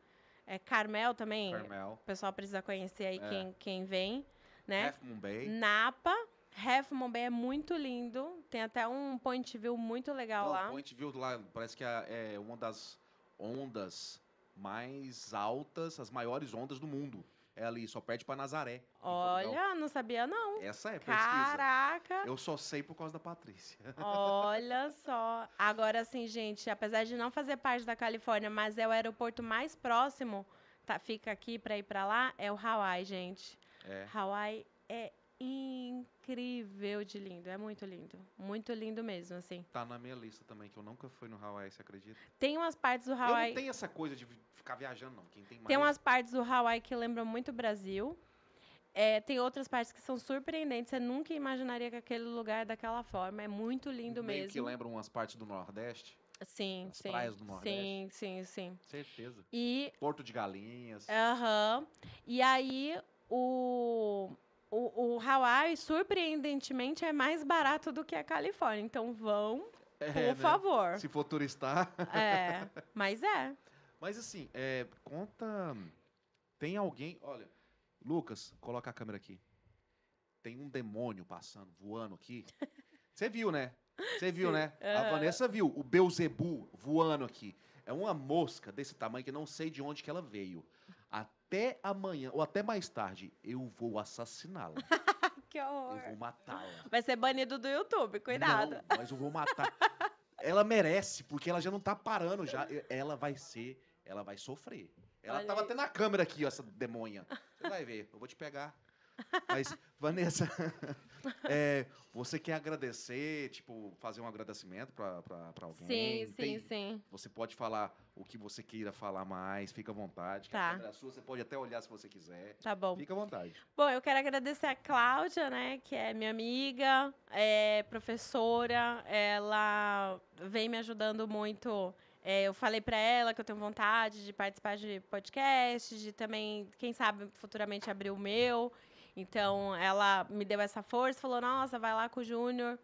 É, Carmel também. Carmel. O pessoal precisa conhecer aí é. quem, quem vem, né? Half Moon Bay. Napa. Half Moon Bay é muito lindo. Tem até um point view muito legal lá. O point view lá parece que é, é uma das ondas mais altas, as maiores ondas do mundo ela ali, só perde para Nazaré. Olha, não sabia não. Essa é, pesquisa. Caraca! Eu só sei por causa da Patrícia. Olha só. Agora assim, gente, apesar de não fazer parte da Califórnia, mas é o aeroporto mais próximo, tá, fica aqui para ir para lá, é o Hawaii, gente. É. Hawaii é incrível de lindo. É muito lindo. Muito lindo mesmo, assim. Tá na minha lista também, que eu nunca fui no Hawaii, você acredita? Tem umas partes do Hawaii. Eu não tem essa coisa de ficar viajando, não. Quem tem mais. Tem umas partes do Hawaii que lembram muito o Brasil. É, tem outras partes que são surpreendentes. Você nunca imaginaria que aquele lugar é daquela forma. É muito lindo Meio mesmo. que lembram umas partes do Nordeste. Sim, As sim. praias do Nordeste. Sim, sim, sim. Certeza. E... Porto de Galinhas. Aham. Uhum. E aí, o o, o Hawaii, surpreendentemente, é mais barato do que a Califórnia. Então vão, é, por né? favor. Se for turistar. É, mas é. Mas assim, é, conta. Tem alguém. Olha, Lucas, coloca a câmera aqui. Tem um demônio passando, voando aqui. Você viu, né? Você viu, Sim. né? A Vanessa viu o Beuzebu voando aqui. É uma mosca desse tamanho que eu não sei de onde que ela veio até amanhã ou até mais tarde, eu vou assassiná-la. que horror. Eu vou matá-la. Vai ser banido do YouTube, cuidado. Não, mas eu vou matar. ela merece, porque ela já não tá parando já. Ela vai ser, ela vai sofrer. Ela Olha tava aí. até na câmera aqui, ó, essa demônia. Você vai ver, eu vou te pegar. Mas, Vanessa, é, você quer agradecer, tipo, fazer um agradecimento para alguém? Sim, Tem, sim, sim. Você pode falar o que você queira falar mais, fica à vontade. Tá. A é sua, você pode até olhar se você quiser. Tá bom. Fica à vontade. Bom, eu quero agradecer a Cláudia, né, que é minha amiga, é professora, ela vem me ajudando muito é, eu falei para ela que eu tenho vontade de participar de podcast, de também, quem sabe, futuramente abrir o meu. Então, ela me deu essa força, falou: nossa, vai lá com o Júnior.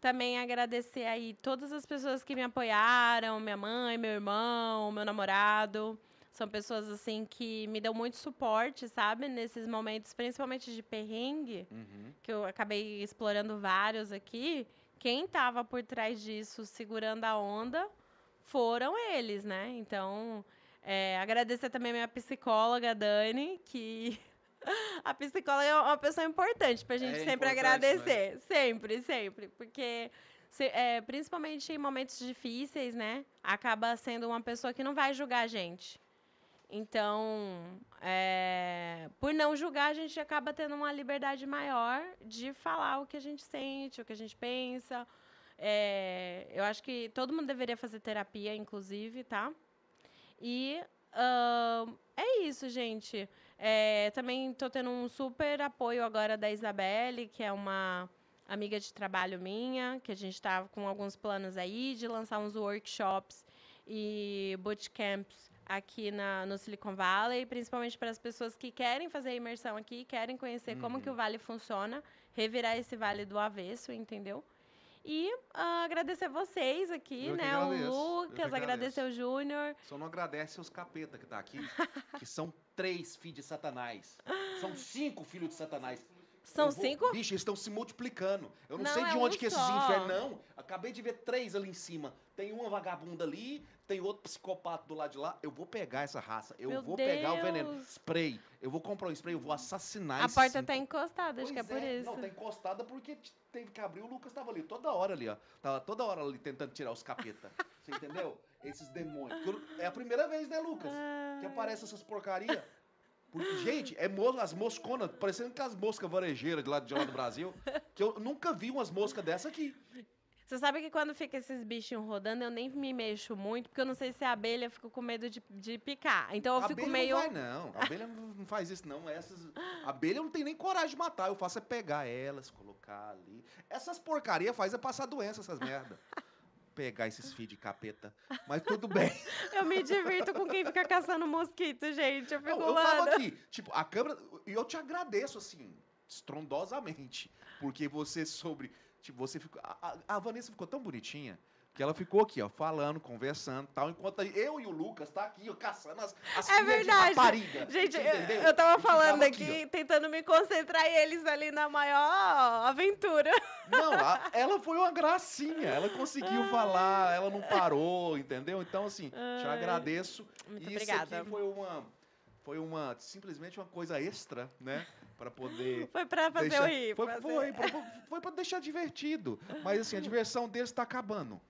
Também agradecer aí todas as pessoas que me apoiaram: minha mãe, meu irmão, meu namorado. São pessoas, assim, que me dão muito suporte, sabe? Nesses momentos, principalmente de perrengue, uhum. que eu acabei explorando vários aqui. Quem estava por trás disso, segurando a onda, foram eles, né? Então, é, agradecer também a minha psicóloga, Dani, que a psicóloga é uma pessoa importante para a gente é sempre né? agradecer. Né? Sempre, sempre. Porque, se, é, principalmente em momentos difíceis, né? Acaba sendo uma pessoa que não vai julgar a gente. Então, é, por não julgar, a gente acaba tendo uma liberdade maior de falar o que a gente sente, o que a gente pensa. É, eu acho que todo mundo deveria fazer terapia, inclusive, tá? E uh, é isso, gente. É, também estou tendo um super apoio agora da Isabelle, que é uma amiga de trabalho minha, que a gente está com alguns planos aí de lançar uns workshops e bootcamps aqui na, no Silicon Valley, principalmente para as pessoas que querem fazer imersão aqui, querem conhecer uhum. como que o vale funciona, revirar esse vale do avesso, entendeu? E uh, agradecer vocês aqui, né? O Lucas, agradecer o Júnior. Só não agradece os capeta que tá aqui, que são três filhos de Satanás. São cinco filhos de Satanás. São vou... cinco? Bicho, eles estão se multiplicando. Eu não, não sei de é onde um que esses infernos. acabei de ver três ali em cima. Tem uma vagabunda ali, tem outro psicopata do lado de lá, eu vou pegar essa raça, eu Meu vou Deus. pegar o veneno, spray, eu vou comprar um spray, eu vou assassinar A esse porta tá cinco. tá encostada, acho que é, por é. isso. Não, tá encostada porque teve que abrir, o Lucas tava ali toda hora ali, ó. Tava toda hora ali tentando tirar os capeta. Você entendeu? Esses demônios. É a primeira vez, né, Lucas? Ai. Ah. Que aparece essas porcaria. Porque, gente, é as mosconas, parecendo que as moscas varejeiras de lá, de lá do Brasil, que eu nunca vi umas moscas dessa aqui. Você sabe que quando fica esses bichinhos rodando, eu nem me mexo muito, porque eu não sei se é abelha, eu fico com medo de, de picar. Então eu abelha fico meio. Não vai, não. abelha não faz isso, não. Essas. A abelha não tem nem coragem de matar. Eu faço é pegar elas, colocar ali. Essas porcaria faz é passar doença, essas merda. pegar esses fios de capeta. Mas tudo bem. eu me divirto com quem fica caçando mosquito, gente. Eu fico não, eu tava aqui, tipo, a câmera. E eu te agradeço, assim, estrondosamente. Porque você sobre Tipo, você ficou. A, a, Vanessa ficou tão bonitinha que ela ficou aqui, ó, falando, conversando tal, enquanto eu e o Lucas tá aqui, ó, caçando as, as é verdade. rapariga. Gente, eu, eu tava falando aqui, aqui tentando me concentrar e eles ali na maior aventura. Não, a, ela foi uma gracinha, ela conseguiu falar, ela não parou, entendeu? Então, assim, Ai. te agradeço. Muito e obrigada. isso aqui foi uma foi uma simplesmente uma coisa extra, né? para poder. Foi para fazer deixar, eu rir. Foi, foi, assim. foi para deixar divertido. Mas assim, a diversão deles está acabando.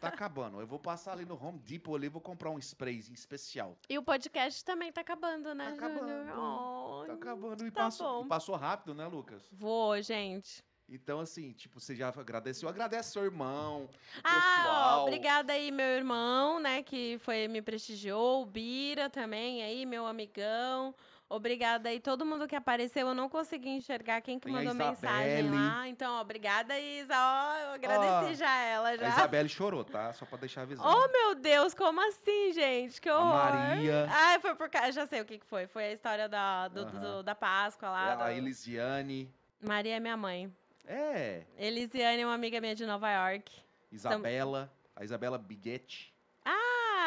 Tá acabando. Eu vou passar ali no Home Depot ali, vou comprar um sprayzinho especial. E o podcast também tá acabando, né, tá Júnior? Acabando. Oh, tá acabando. E, tá passou, e passou rápido, né, Lucas? Vou, gente. Então, assim, tipo, você já agradeceu. Agradece seu irmão. Ah, ó, obrigada aí, meu irmão, né? Que foi, me prestigiou. O Bira também aí, meu amigão. Obrigada aí todo mundo que apareceu. Eu não consegui enxergar quem que Tem mandou mensagem lá. Então, obrigada, Isa. Ó, eu agradeci ó, já ela já. A Isabelle chorou, tá? Só pra deixar avisado. Oh, meu Deus, como assim, gente? Que horror. A Maria. Ah, foi por causa. Já sei o que, que foi. Foi a história da, do, do, da Páscoa lá. A do... Elisiane. Maria é minha mãe. É. Elisiane é uma amiga minha de Nova York. Isabela. Então... A Isabela Biguete.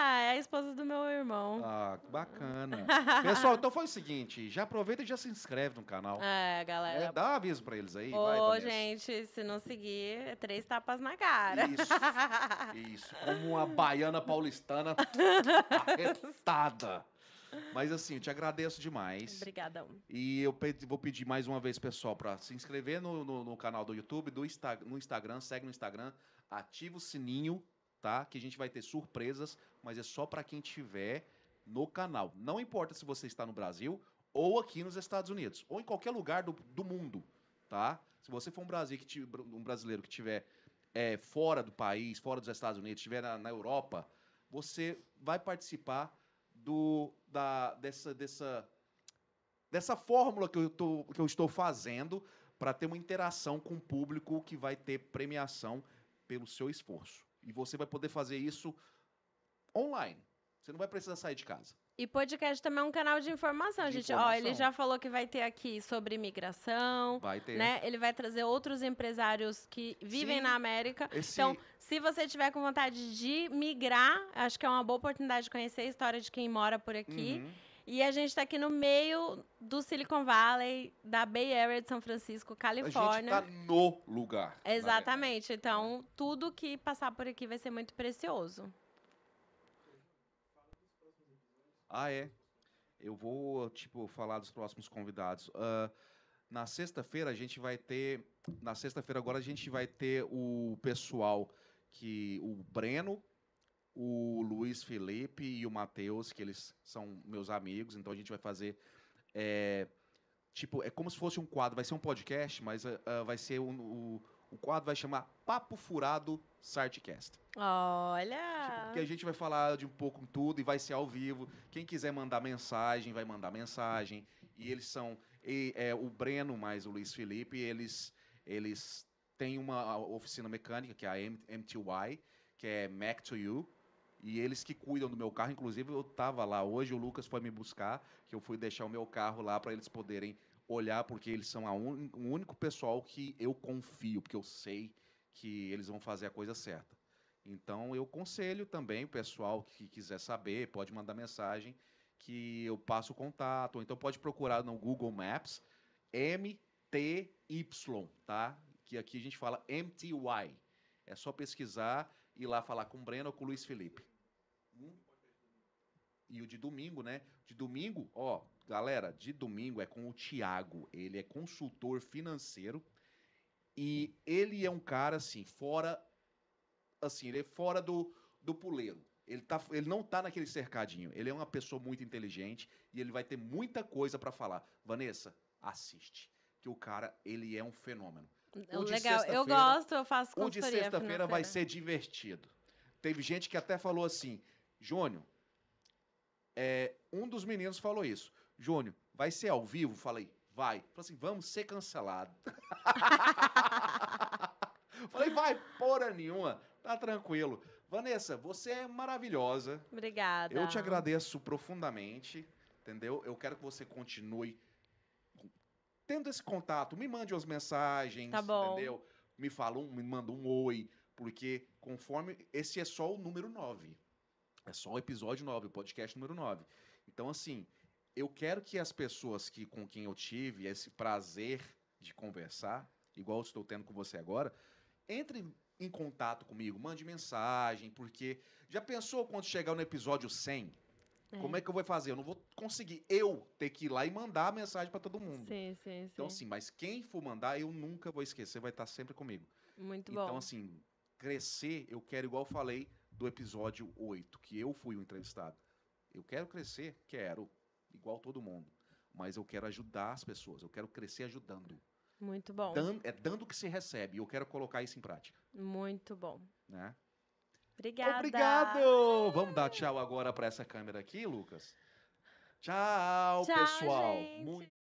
Ah, é a esposa do meu irmão. Ah, que bacana. Pessoal, então foi o seguinte, já aproveita e já se inscreve no canal. É, galera. É, dá um aviso pra eles aí, Ô, vai, gente, se não seguir, é três tapas na cara. Isso, isso. Como uma baiana paulistana arretada. Mas assim, eu te agradeço demais. Obrigadão. E eu pedi, vou pedir mais uma vez, pessoal, para se inscrever no, no, no, canal do YouTube, do Insta, no Instagram, segue no Instagram, ativa o sininho, tá? Que a gente vai ter surpresas mas é só para quem tiver no canal. Não importa se você está no Brasil ou aqui nos Estados Unidos, ou em qualquer lugar do, do mundo, tá? Se você for um, Brasil que, um brasileiro que estiver é, fora do país, fora dos Estados Unidos, estiver na, na Europa, você vai participar do, da, dessa, dessa, dessa fórmula que eu, tô, que eu estou fazendo para ter uma interação com o público que vai ter premiação pelo seu esforço. E você vai poder fazer isso online. Você não vai precisar sair de casa. E podcast também é um canal de informação, de gente. ele já falou que vai ter aqui sobre imigração. Vai ter. Né? Ele vai trazer outros empresários que vivem Sim, na América. Esse... Então, se você tiver com vontade de migrar, acho que é uma boa oportunidade de conhecer a história de quem mora por aqui. Uhum. E a gente está aqui no meio do Silicon Valley, da Bay Area de São Francisco, Califórnia. A gente está no lugar. Exatamente. Então, tudo que passar por aqui vai ser muito precioso. Ah, é. Eu vou, tipo, falar dos próximos convidados. Uh, na sexta-feira a gente vai ter. Na sexta-feira agora a gente vai ter o pessoal que. O Breno, o Luiz Felipe e o Matheus, que eles são meus amigos, então a gente vai fazer. É, tipo, é como se fosse um quadro, vai ser um podcast, mas uh, vai ser um, um, o quadro vai chamar Papo Furado Sartcast. Olha! Tipo, porque a gente vai falar de um pouco em tudo e vai ser ao vivo. Quem quiser mandar mensagem, vai mandar mensagem. E eles são e, é, o Breno mais o Luiz Felipe, eles, eles têm uma oficina mecânica, que é a MTY, que é Mac to You. E eles que cuidam do meu carro, inclusive eu estava lá hoje, o Lucas foi me buscar, que eu fui deixar o meu carro lá para eles poderem olhar, porque eles são un... o único pessoal que eu confio, porque eu sei que eles vão fazer a coisa certa. Então, eu conselho também o pessoal que quiser saber, pode mandar mensagem que eu passo o contato, ou então pode procurar no Google Maps MTY, tá? Que aqui a gente fala MTY. É só pesquisar e lá falar com o Breno ou com o Luiz Felipe. Hum? e o de domingo, né? De domingo, ó, galera, de domingo é com o Tiago. Ele é consultor financeiro e ele é um cara assim, fora assim, ele é fora do do puleiro. Ele, tá, ele não tá naquele cercadinho. Ele é uma pessoa muito inteligente e ele vai ter muita coisa para falar. Vanessa, assiste. Que o cara, ele é um fenômeno. Legal, eu gosto, eu faço consultoria. O de sexta-feira vai ser divertido. Teve gente que até falou assim, Jônio, é, um dos meninos falou isso. Júnior, vai ser ao vivo? Falei, vai. Falei assim, vamos ser cancelado. Falei, vai, porra nenhuma. Tá tranquilo. Vanessa, você é maravilhosa. Obrigada. Eu te agradeço profundamente, entendeu? Eu quero que você continue tendo esse contato. Me mande umas mensagens, tá bom. entendeu? Me fala um, me manda um oi, porque conforme esse é só o número 9. É só o episódio 9, o podcast número 9. Então, assim, eu quero que as pessoas que, com quem eu tive esse prazer de conversar, igual eu estou tendo com você agora, entrem em contato comigo, mande mensagem, porque já pensou quando chegar no episódio 100? É. Como é que eu vou fazer? Eu não vou conseguir eu ter que ir lá e mandar a mensagem para todo mundo. Sim, sim, então, sim. Então, assim, mas quem for mandar, eu nunca vou esquecer, vai estar sempre comigo. Muito então, bom. Então, assim, crescer, eu quero, igual eu falei, do episódio 8, que eu fui o entrevistado. Eu quero crescer, quero, igual todo mundo. Mas eu quero ajudar as pessoas, eu quero crescer ajudando. Muito bom. Dan é dando que se recebe. Eu quero colocar isso em prática. Muito bom. Né? Obrigada. Obrigado. Vamos dar tchau agora para essa câmera aqui, Lucas. Tchau, tchau pessoal. Gente. Muito